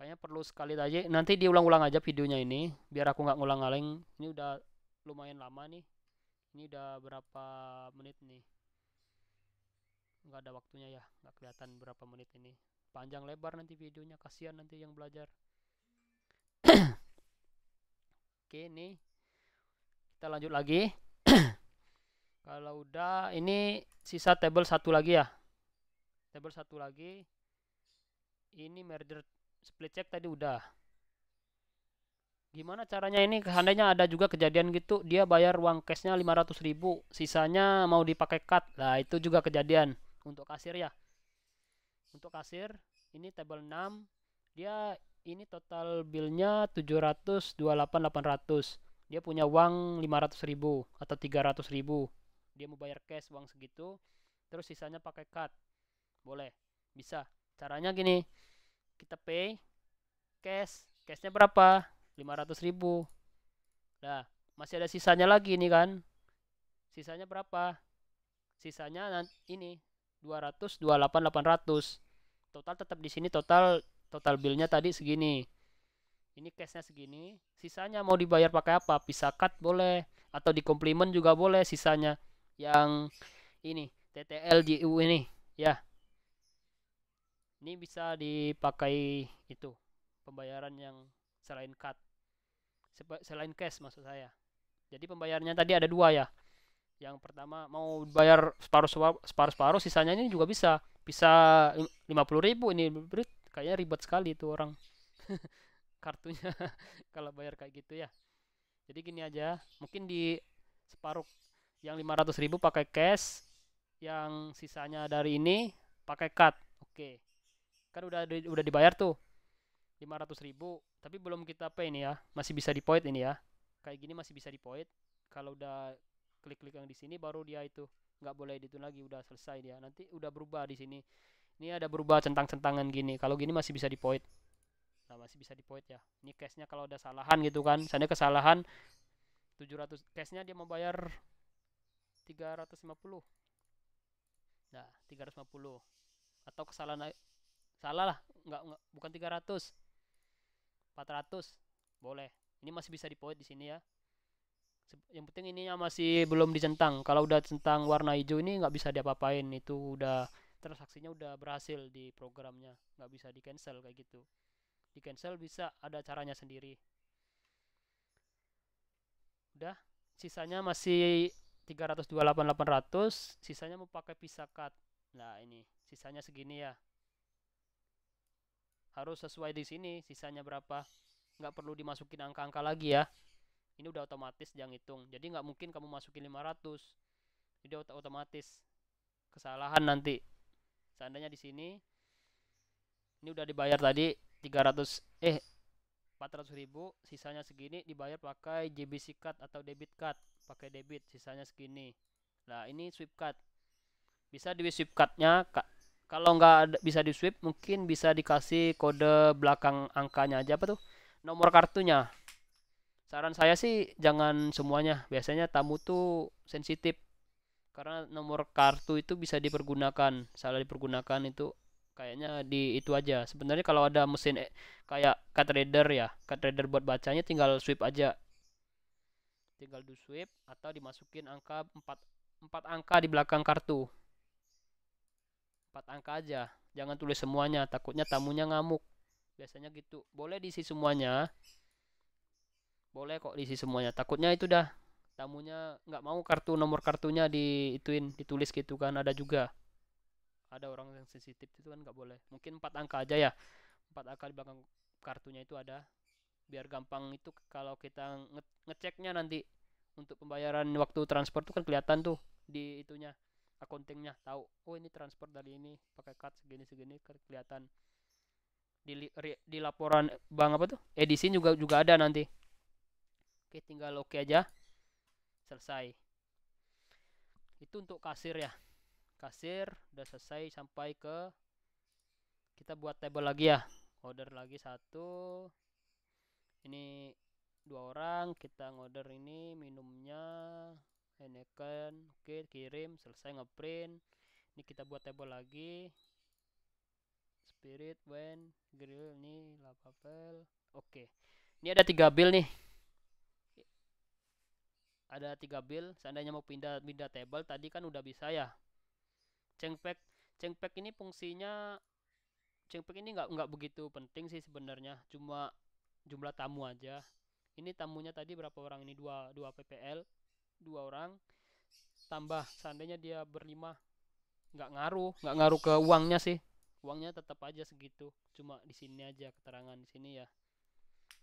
kayaknya perlu sekali aja nanti diulang-ulang aja videonya ini biar aku nggak ngulang aling ini udah lumayan lama nih ini udah berapa menit nih nggak ada waktunya ya nggak kelihatan berapa menit ini panjang lebar nanti videonya kasihan nanti yang belajar oke nih kita lanjut lagi kalau udah ini sisa table satu lagi ya table satu lagi ini merger split check tadi udah gimana caranya ini seandainya ada juga kejadian gitu dia bayar uang cashnya 500 ribu sisanya mau dipakai cut lah itu juga kejadian untuk kasir ya untuk kasir ini table 6 dia ini total billnya 728 800 dia punya uang 500 ribu atau 300 ribu dia mau bayar cash uang segitu terus sisanya pakai card boleh bisa caranya gini kita pay cash cashnya berapa 500 ribu nah masih ada sisanya lagi nih kan sisanya berapa sisanya ini 200 28 800 total tetap di sini total total billnya tadi segini ini cashnya segini sisanya mau dibayar pakai apa bisa cut boleh atau di komplimen juga boleh sisanya yang ini TTLJU ini ya ini bisa dipakai itu pembayaran yang selain cut selain cash maksud saya jadi pembayarannya tadi ada dua ya yang pertama mau bayar separuh separuh separuh sisanya ini juga bisa bisa puluh ribu ini kayaknya ribet sekali itu orang kartunya kalau bayar kayak gitu ya jadi gini aja mungkin di separuh yang ratus ribu pakai cash yang sisanya dari ini pakai card oke kan udah udah dibayar tuh ratus ribu tapi belum kita pay ini ya masih bisa di point ini ya kayak gini masih bisa di point kalau udah klik-klik yang di sini baru dia itu nggak boleh itu lagi udah selesai dia nanti udah berubah di sini ini ada berubah centang-centangan gini kalau gini masih bisa di point nah masih bisa di void ya ini nya kalau ada salahan gitu kan misalnya kesalahan 700 nya dia mau bayar 350 nah 350 atau kesalahan salah lah enggak enggak bukan 300 400 boleh ini masih bisa di void di sini ya yang penting ininya masih belum dicentang kalau udah centang warna hijau ini nggak bisa diapa-apain itu udah transaksinya udah berhasil di programnya nggak bisa di cancel kayak gitu di cancel bisa ada caranya sendiri udah sisanya masih 328.800 sisanya mau pakai pisah cut nah ini sisanya segini ya harus sesuai di sini sisanya berapa nggak perlu dimasukin angka-angka lagi ya ini udah otomatis yang hitung jadi nggak mungkin kamu masukin 500 jadi ot otomatis kesalahan nanti seandainya di sini ini udah dibayar tadi 300 eh 400 ribu sisanya segini dibayar pakai JBC card atau debit card pakai debit sisanya segini nah ini sweep card bisa di sweep cardnya kalau nggak bisa di sweep mungkin bisa dikasih kode belakang angkanya aja apa tuh nomor kartunya saran saya sih jangan semuanya biasanya tamu tuh sensitif karena nomor kartu itu bisa dipergunakan salah dipergunakan itu kayaknya di itu aja sebenarnya kalau ada mesin e kayak card reader ya card reader buat bacanya tinggal sweep aja tinggal do sweep atau dimasukin angka 4 4 angka di belakang kartu 4 angka aja jangan tulis semuanya takutnya tamunya ngamuk biasanya gitu boleh diisi semuanya boleh kok diisi semuanya takutnya itu dah tamunya nggak mau kartu nomor kartunya di ituin ditulis gitu kan ada juga ada orang yang sensitif itu kan nggak boleh mungkin empat angka aja ya empat angka di belakang kartunya itu ada biar gampang itu kalau kita nge ngeceknya nanti untuk pembayaran waktu transport itu kan kelihatan tuh di itunya accountingnya tahu oh ini transfer dari ini pakai card segini segini kelihatan di di laporan bank apa tuh edisi juga juga ada nanti oke tinggal oke okay aja selesai itu untuk kasir ya kasir udah selesai sampai ke kita buat table lagi ya order lagi satu ini dua orang kita ngorder ini minumnya Heineken oke kirim selesai ngeprint ini kita buat table lagi spirit when grill ini lapapel oke ini ada tiga bill nih ada tiga bill seandainya mau pindah pindah table tadi kan udah bisa ya cengpek cengpek ini fungsinya cengpek ini nggak nggak begitu penting sih sebenarnya cuma jumlah tamu aja ini tamunya tadi berapa orang ini dua dua PPL dua orang tambah seandainya dia berlima nggak ngaruh nggak ngaruh ke uangnya sih uangnya tetap aja segitu cuma di sini aja keterangan di sini ya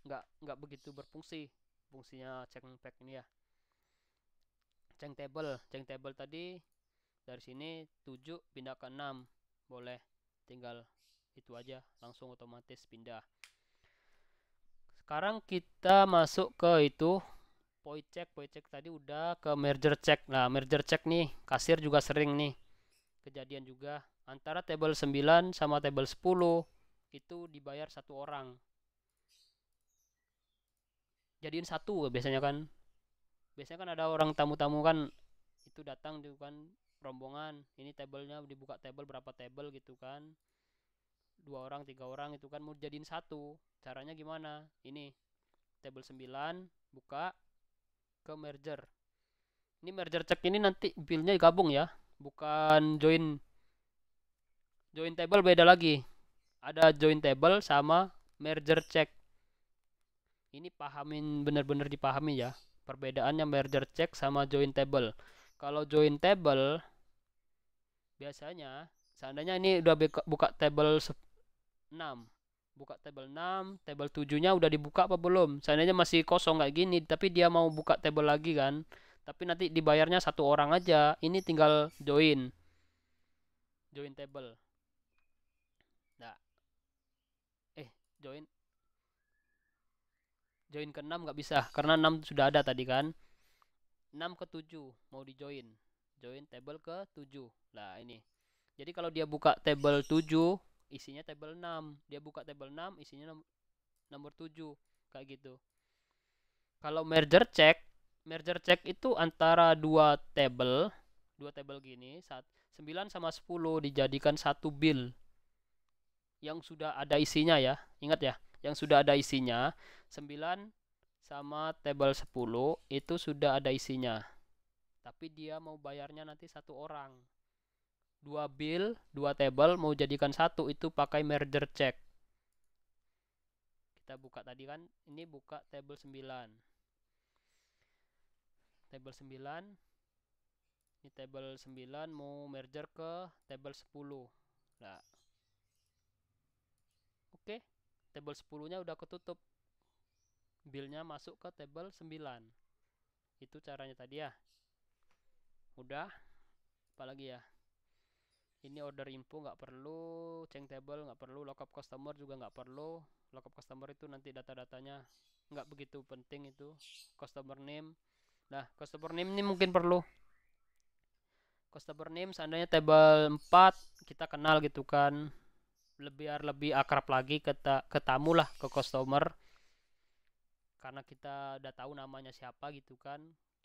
nggak nggak begitu berfungsi fungsinya cengpek ini ya ceng table ceng table tadi dari sini 7 pindah ke 6 boleh tinggal itu aja langsung otomatis pindah sekarang kita masuk ke itu point check point check tadi udah ke merger check nah merger check nih kasir juga sering nih kejadian juga antara table 9 sama table 10 itu dibayar satu orang jadiin satu biasanya kan biasanya kan ada orang tamu-tamu kan itu datang juga kan rombongan ini tabelnya dibuka table berapa table gitu kan dua orang tiga orang itu kan mau jadiin satu caranya gimana ini table 9 buka ke merger ini merger cek ini nanti billnya gabung ya bukan join join table beda lagi ada join table sama merger check ini pahamin bener-bener dipahami ya perbedaannya merger check sama join table kalau join table biasanya seandainya ini udah buka, buka table 6 buka table 6 table 7 nya udah dibuka apa belum seandainya masih kosong kayak gini tapi dia mau buka table lagi kan tapi nanti dibayarnya satu orang aja ini tinggal join join table nah eh join join ke 6 nggak bisa karena 6 sudah ada tadi kan 6 ke 7 mau di join join table ke 7 lah ini jadi kalau dia buka table 7 isinya table 6 dia buka table 6 isinya nom nomor 7 kayak gitu kalau merger check merger check itu antara dua table dua table gini saat 9 sama 10 dijadikan satu bill yang sudah ada isinya ya ingat ya yang sudah ada isinya 9 sama table 10 itu sudah ada isinya tapi dia mau bayarnya nanti satu orang dua bill dua table mau jadikan satu itu pakai merger check kita buka tadi kan ini buka table 9 table 9 ini table 9 mau merger ke table 10 nah oke okay. table 10 nya udah ketutup billnya masuk ke table 9 itu caranya tadi ya udah apalagi ya ini order info nggak perlu ceng table nggak perlu lockup customer juga nggak perlu lockup customer itu nanti data-datanya nggak begitu penting itu customer name nah customer name ini mungkin perlu customer name seandainya table 4 kita kenal gitu kan lebih lebih akrab lagi ke, ta ke tamu lah ke customer karena kita udah tahu namanya siapa gitu kan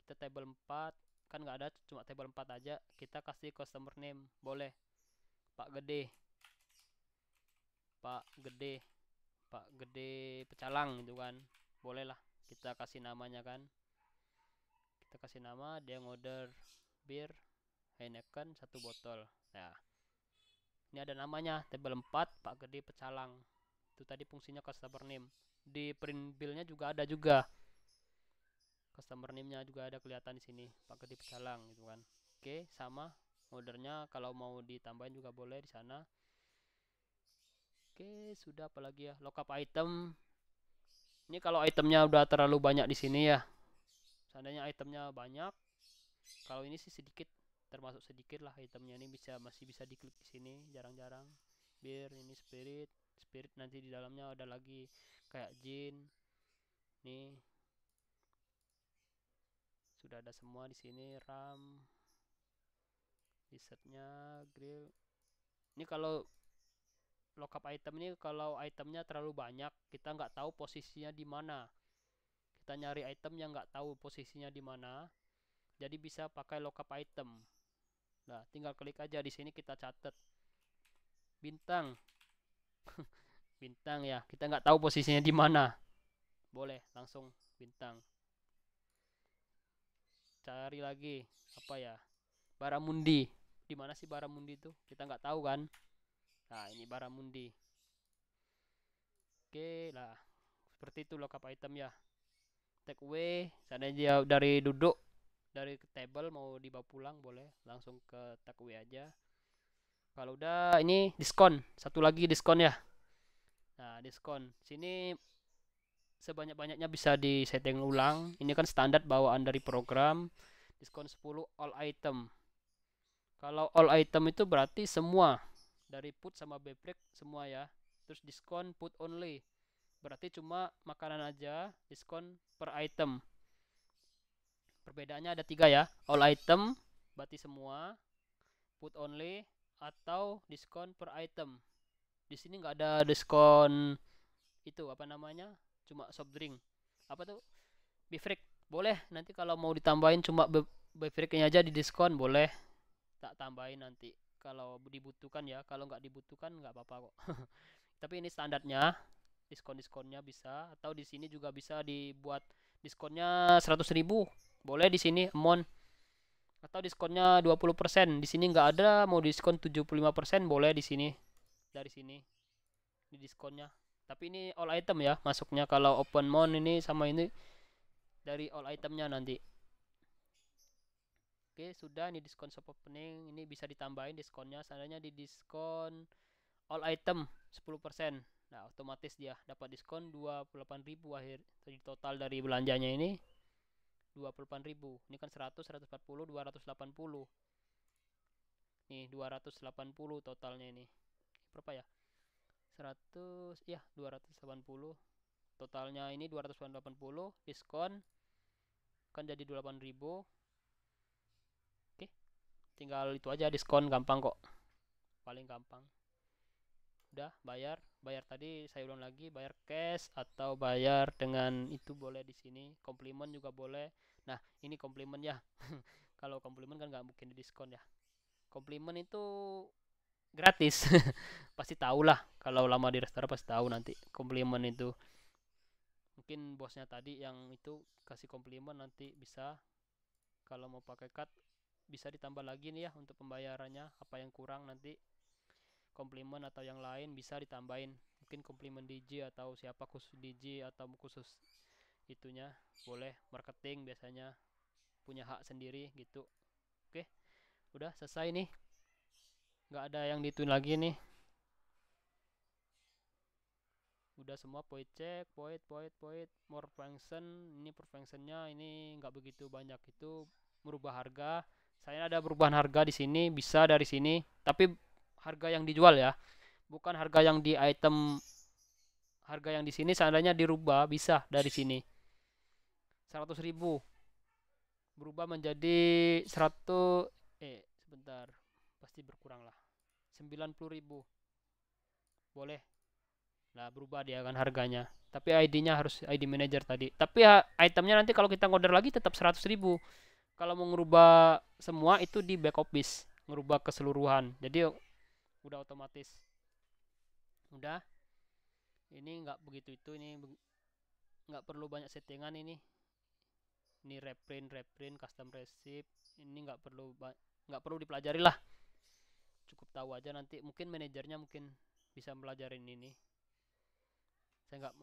kita table 4 kan nggak ada cuma table 4 aja kita kasih customer name boleh Pak Gede Pak Gede Pak Gede Pecalang gitu kan boleh lah kita kasih namanya kan kita kasih nama dia ngorder bir Heineken satu botol ya ini ada namanya table 4 Pak Gede Pecalang itu tadi fungsinya customer name di print billnya juga ada juga customer name-nya juga ada kelihatan di sini Pak Ketip Salang gitu kan oke sama ordernya kalau mau ditambahin juga boleh di sana oke sudah apalagi ya lockup item ini kalau itemnya udah terlalu banyak di sini ya seandainya itemnya banyak kalau ini sih sedikit termasuk sedikit lah itemnya ini bisa masih bisa diklik di sini jarang-jarang bir ini spirit spirit nanti di dalamnya ada lagi kayak jin nih sudah ada semua di sini RAM risetnya grill ini kalau lockup item ini kalau itemnya terlalu banyak kita nggak tahu posisinya di mana kita nyari item yang nggak tahu posisinya di mana jadi bisa pakai lockup item nah tinggal klik aja di sini kita catat bintang bintang ya kita nggak tahu posisinya di mana boleh langsung bintang cari lagi apa ya baramundi di mana sih baramundi itu kita nggak tahu kan nah ini baramundi oke lah seperti itu lokap item ya take away seandainya dia dari duduk dari table mau dibawa pulang boleh langsung ke take away aja kalau udah ini diskon satu lagi diskon ya nah diskon sini sebanyak-banyaknya bisa di setting ulang ini kan standar bawaan dari program diskon 10 all item kalau all item itu berarti semua dari put sama bebek semua ya terus diskon put only berarti cuma makanan aja diskon per item perbedaannya ada tiga ya all item berarti semua put only atau diskon per item di sini nggak ada diskon itu apa namanya cuma soft drink apa tuh bifrik boleh nanti kalau mau ditambahin cuma bifriknya aja di diskon boleh tak tambahin nanti kalau dibutuhkan ya kalau nggak dibutuhkan nggak apa-apa kok tapi ini standarnya diskon-diskonnya bisa atau di sini juga bisa dibuat diskonnya 100.000 boleh di sini emon atau diskonnya 20% di sini nggak ada mau diskon 75% boleh di sini dari sini ini diskonnya tapi ini all item ya masuknya kalau open mon ini sama ini dari all itemnya nanti oke sudah ini diskon shop opening ini bisa ditambahin diskonnya seandainya di diskon all item 10% nah otomatis dia dapat diskon 28.000 akhir jadi total dari belanjanya ini 28.000 ini kan 100 140 280 nih 280 totalnya ini berapa ya 100 ya 280 totalnya ini 280 diskon kan jadi 28000 oke tinggal itu aja diskon gampang kok paling gampang udah bayar bayar tadi saya ulang lagi bayar cash atau bayar dengan itu boleh di sini komplimen juga boleh nah ini komplimen ya kalau komplimen kan nggak mungkin di diskon ya komplimen itu gratis pasti tahu lah kalau lama di restoran pasti tahu nanti komplimen itu mungkin bosnya tadi yang itu kasih komplimen nanti bisa kalau mau pakai cut bisa ditambah lagi nih ya untuk pembayarannya apa yang kurang nanti komplimen atau yang lain bisa ditambahin mungkin komplimen DJ atau siapa khusus DJ atau khusus itunya boleh marketing biasanya punya hak sendiri gitu oke udah selesai nih nggak ada yang ditun lagi nih udah semua point check point point point more function ini per functionnya ini nggak begitu banyak itu merubah harga saya ada perubahan harga di sini bisa dari sini tapi harga yang dijual ya bukan harga yang di item harga yang di sini seandainya dirubah bisa dari sini 100.000 berubah menjadi 100 eh sebentar pasti berkurang lah 90.000 boleh lah berubah dia kan harganya tapi ID-nya harus ID manager tadi tapi ya, itemnya nanti kalau kita ngorder lagi tetap 100.000 kalau mau ngerubah semua itu di back office ngerubah keseluruhan jadi udah otomatis udah ini nggak begitu itu ini nggak perlu banyak settingan ini ini reprint reprint custom receipt ini nggak perlu nggak perlu dipelajari lah cukup tahu aja nanti mungkin manajernya mungkin bisa mempelajari ini saya nggak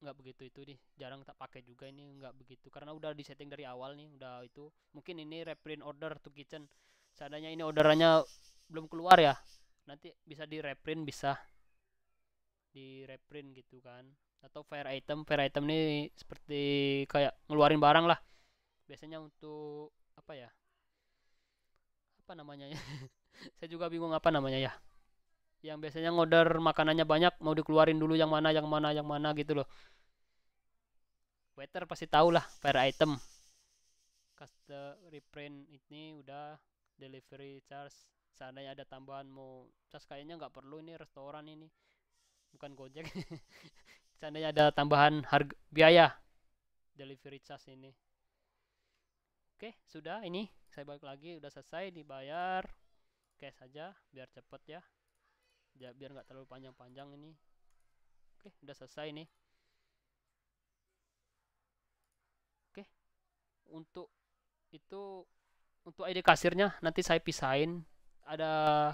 nggak begitu itu nih jarang tak pakai juga ini nggak begitu karena udah disetting dari awal nih udah itu mungkin ini reprint order to kitchen seandainya ini orderannya belum keluar ya nanti bisa di reprint bisa di reprint gitu kan atau fair item fair item ini seperti kayak ngeluarin barang lah biasanya untuk apa ya apa namanya ya saya juga bingung apa namanya ya yang biasanya ngorder makanannya banyak mau dikeluarin dulu yang mana yang mana yang mana gitu loh waiter pasti tahu lah per item custom reprint ini udah delivery charge seandainya ada tambahan mau charge kayaknya nggak perlu ini restoran ini bukan gojek seandainya ada tambahan harga biaya delivery charge ini oke sudah ini saya balik lagi udah selesai dibayar podcast aja biar cepet ya biar nggak terlalu panjang-panjang ini oke udah selesai nih oke untuk itu untuk ide kasirnya nanti saya pisahin ada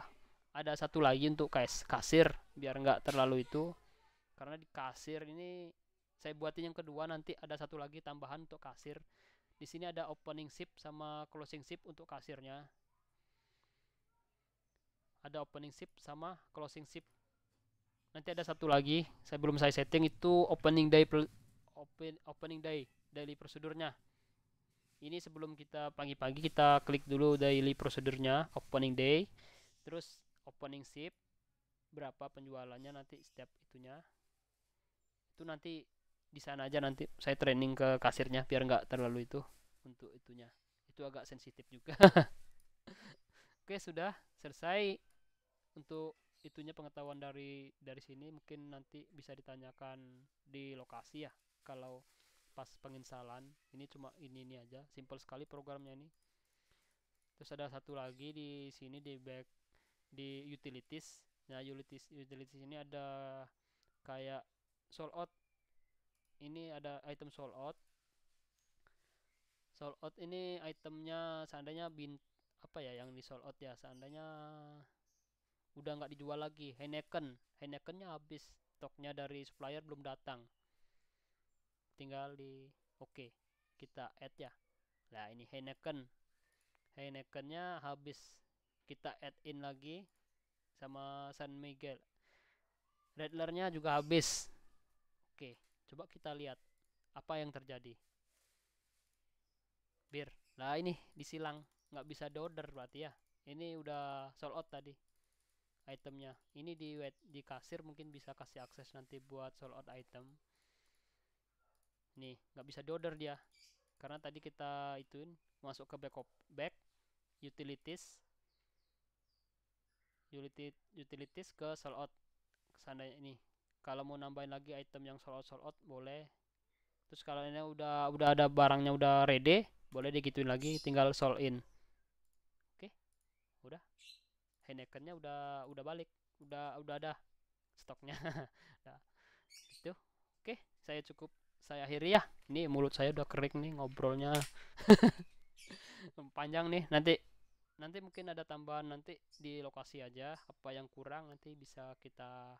ada satu lagi untuk kas kasir biar nggak terlalu itu karena di kasir ini saya buatin yang kedua nanti ada satu lagi tambahan untuk kasir di sini ada opening sip sama closing sip untuk kasirnya ada opening sip sama closing sip nanti ada satu lagi saya belum saya setting itu opening day open, opening day daily prosedurnya ini sebelum kita pagi-pagi kita klik dulu daily prosedurnya opening day terus opening sip berapa penjualannya nanti setiap itunya itu nanti di sana aja nanti saya training ke kasirnya biar nggak terlalu itu untuk itunya itu agak sensitif juga oke sudah selesai untuk itunya pengetahuan dari dari sini mungkin nanti bisa ditanyakan di lokasi ya kalau pas penginstalan ini cuma ini ini aja simple sekali programnya ini terus ada satu lagi di sini di back di utilities nah utilities utilities ini ada kayak sold out ini ada item sold out sold out ini itemnya seandainya bin apa ya yang di sold out ya seandainya udah nggak dijual lagi Heineken Heinekennya habis stoknya dari supplier belum datang tinggal di oke okay, kita add ya nah ini Heineken Heinekennya habis kita add in lagi sama San Miguel Redlernya juga habis oke okay, coba kita lihat apa yang terjadi bir lah ini disilang nggak bisa diorder berarti ya ini udah sold out tadi itemnya ini di di kasir mungkin bisa kasih akses nanti buat sold out item nih nggak bisa diorder dia karena tadi kita ituin masuk ke backup back utilities utility, utilities ke sold out seandainya ini kalau mau nambahin lagi item yang sold out sold out boleh terus kalau ini udah udah ada barangnya udah ready boleh digituin lagi tinggal sold in oke udah Heinekennya udah udah balik, udah udah ada stoknya. nah, gitu. Oke, saya cukup saya akhiri ya. Ini mulut saya udah kering nih ngobrolnya. Panjang nih nanti nanti mungkin ada tambahan nanti di lokasi aja apa yang kurang nanti bisa kita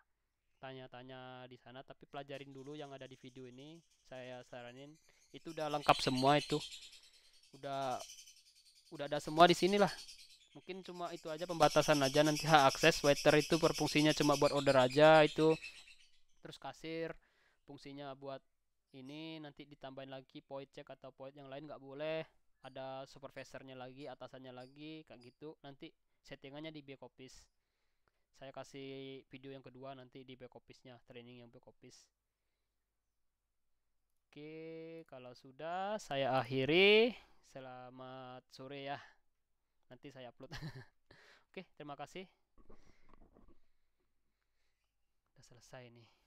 tanya-tanya di sana tapi pelajarin dulu yang ada di video ini saya saranin itu udah lengkap semua itu udah udah ada semua di sini lah mungkin cuma itu aja pembatasan aja nanti hak akses waiter itu perfungsinya cuma buat order aja itu terus kasir fungsinya buat ini nanti ditambahin lagi point check atau point yang lain nggak boleh ada supervisornya lagi atasannya lagi kayak gitu nanti settingannya di back office saya kasih video yang kedua nanti di back office-nya training yang back office Oke, kalau sudah saya akhiri. Selamat sore ya nanti saya upload oke terima kasih udah selesai nih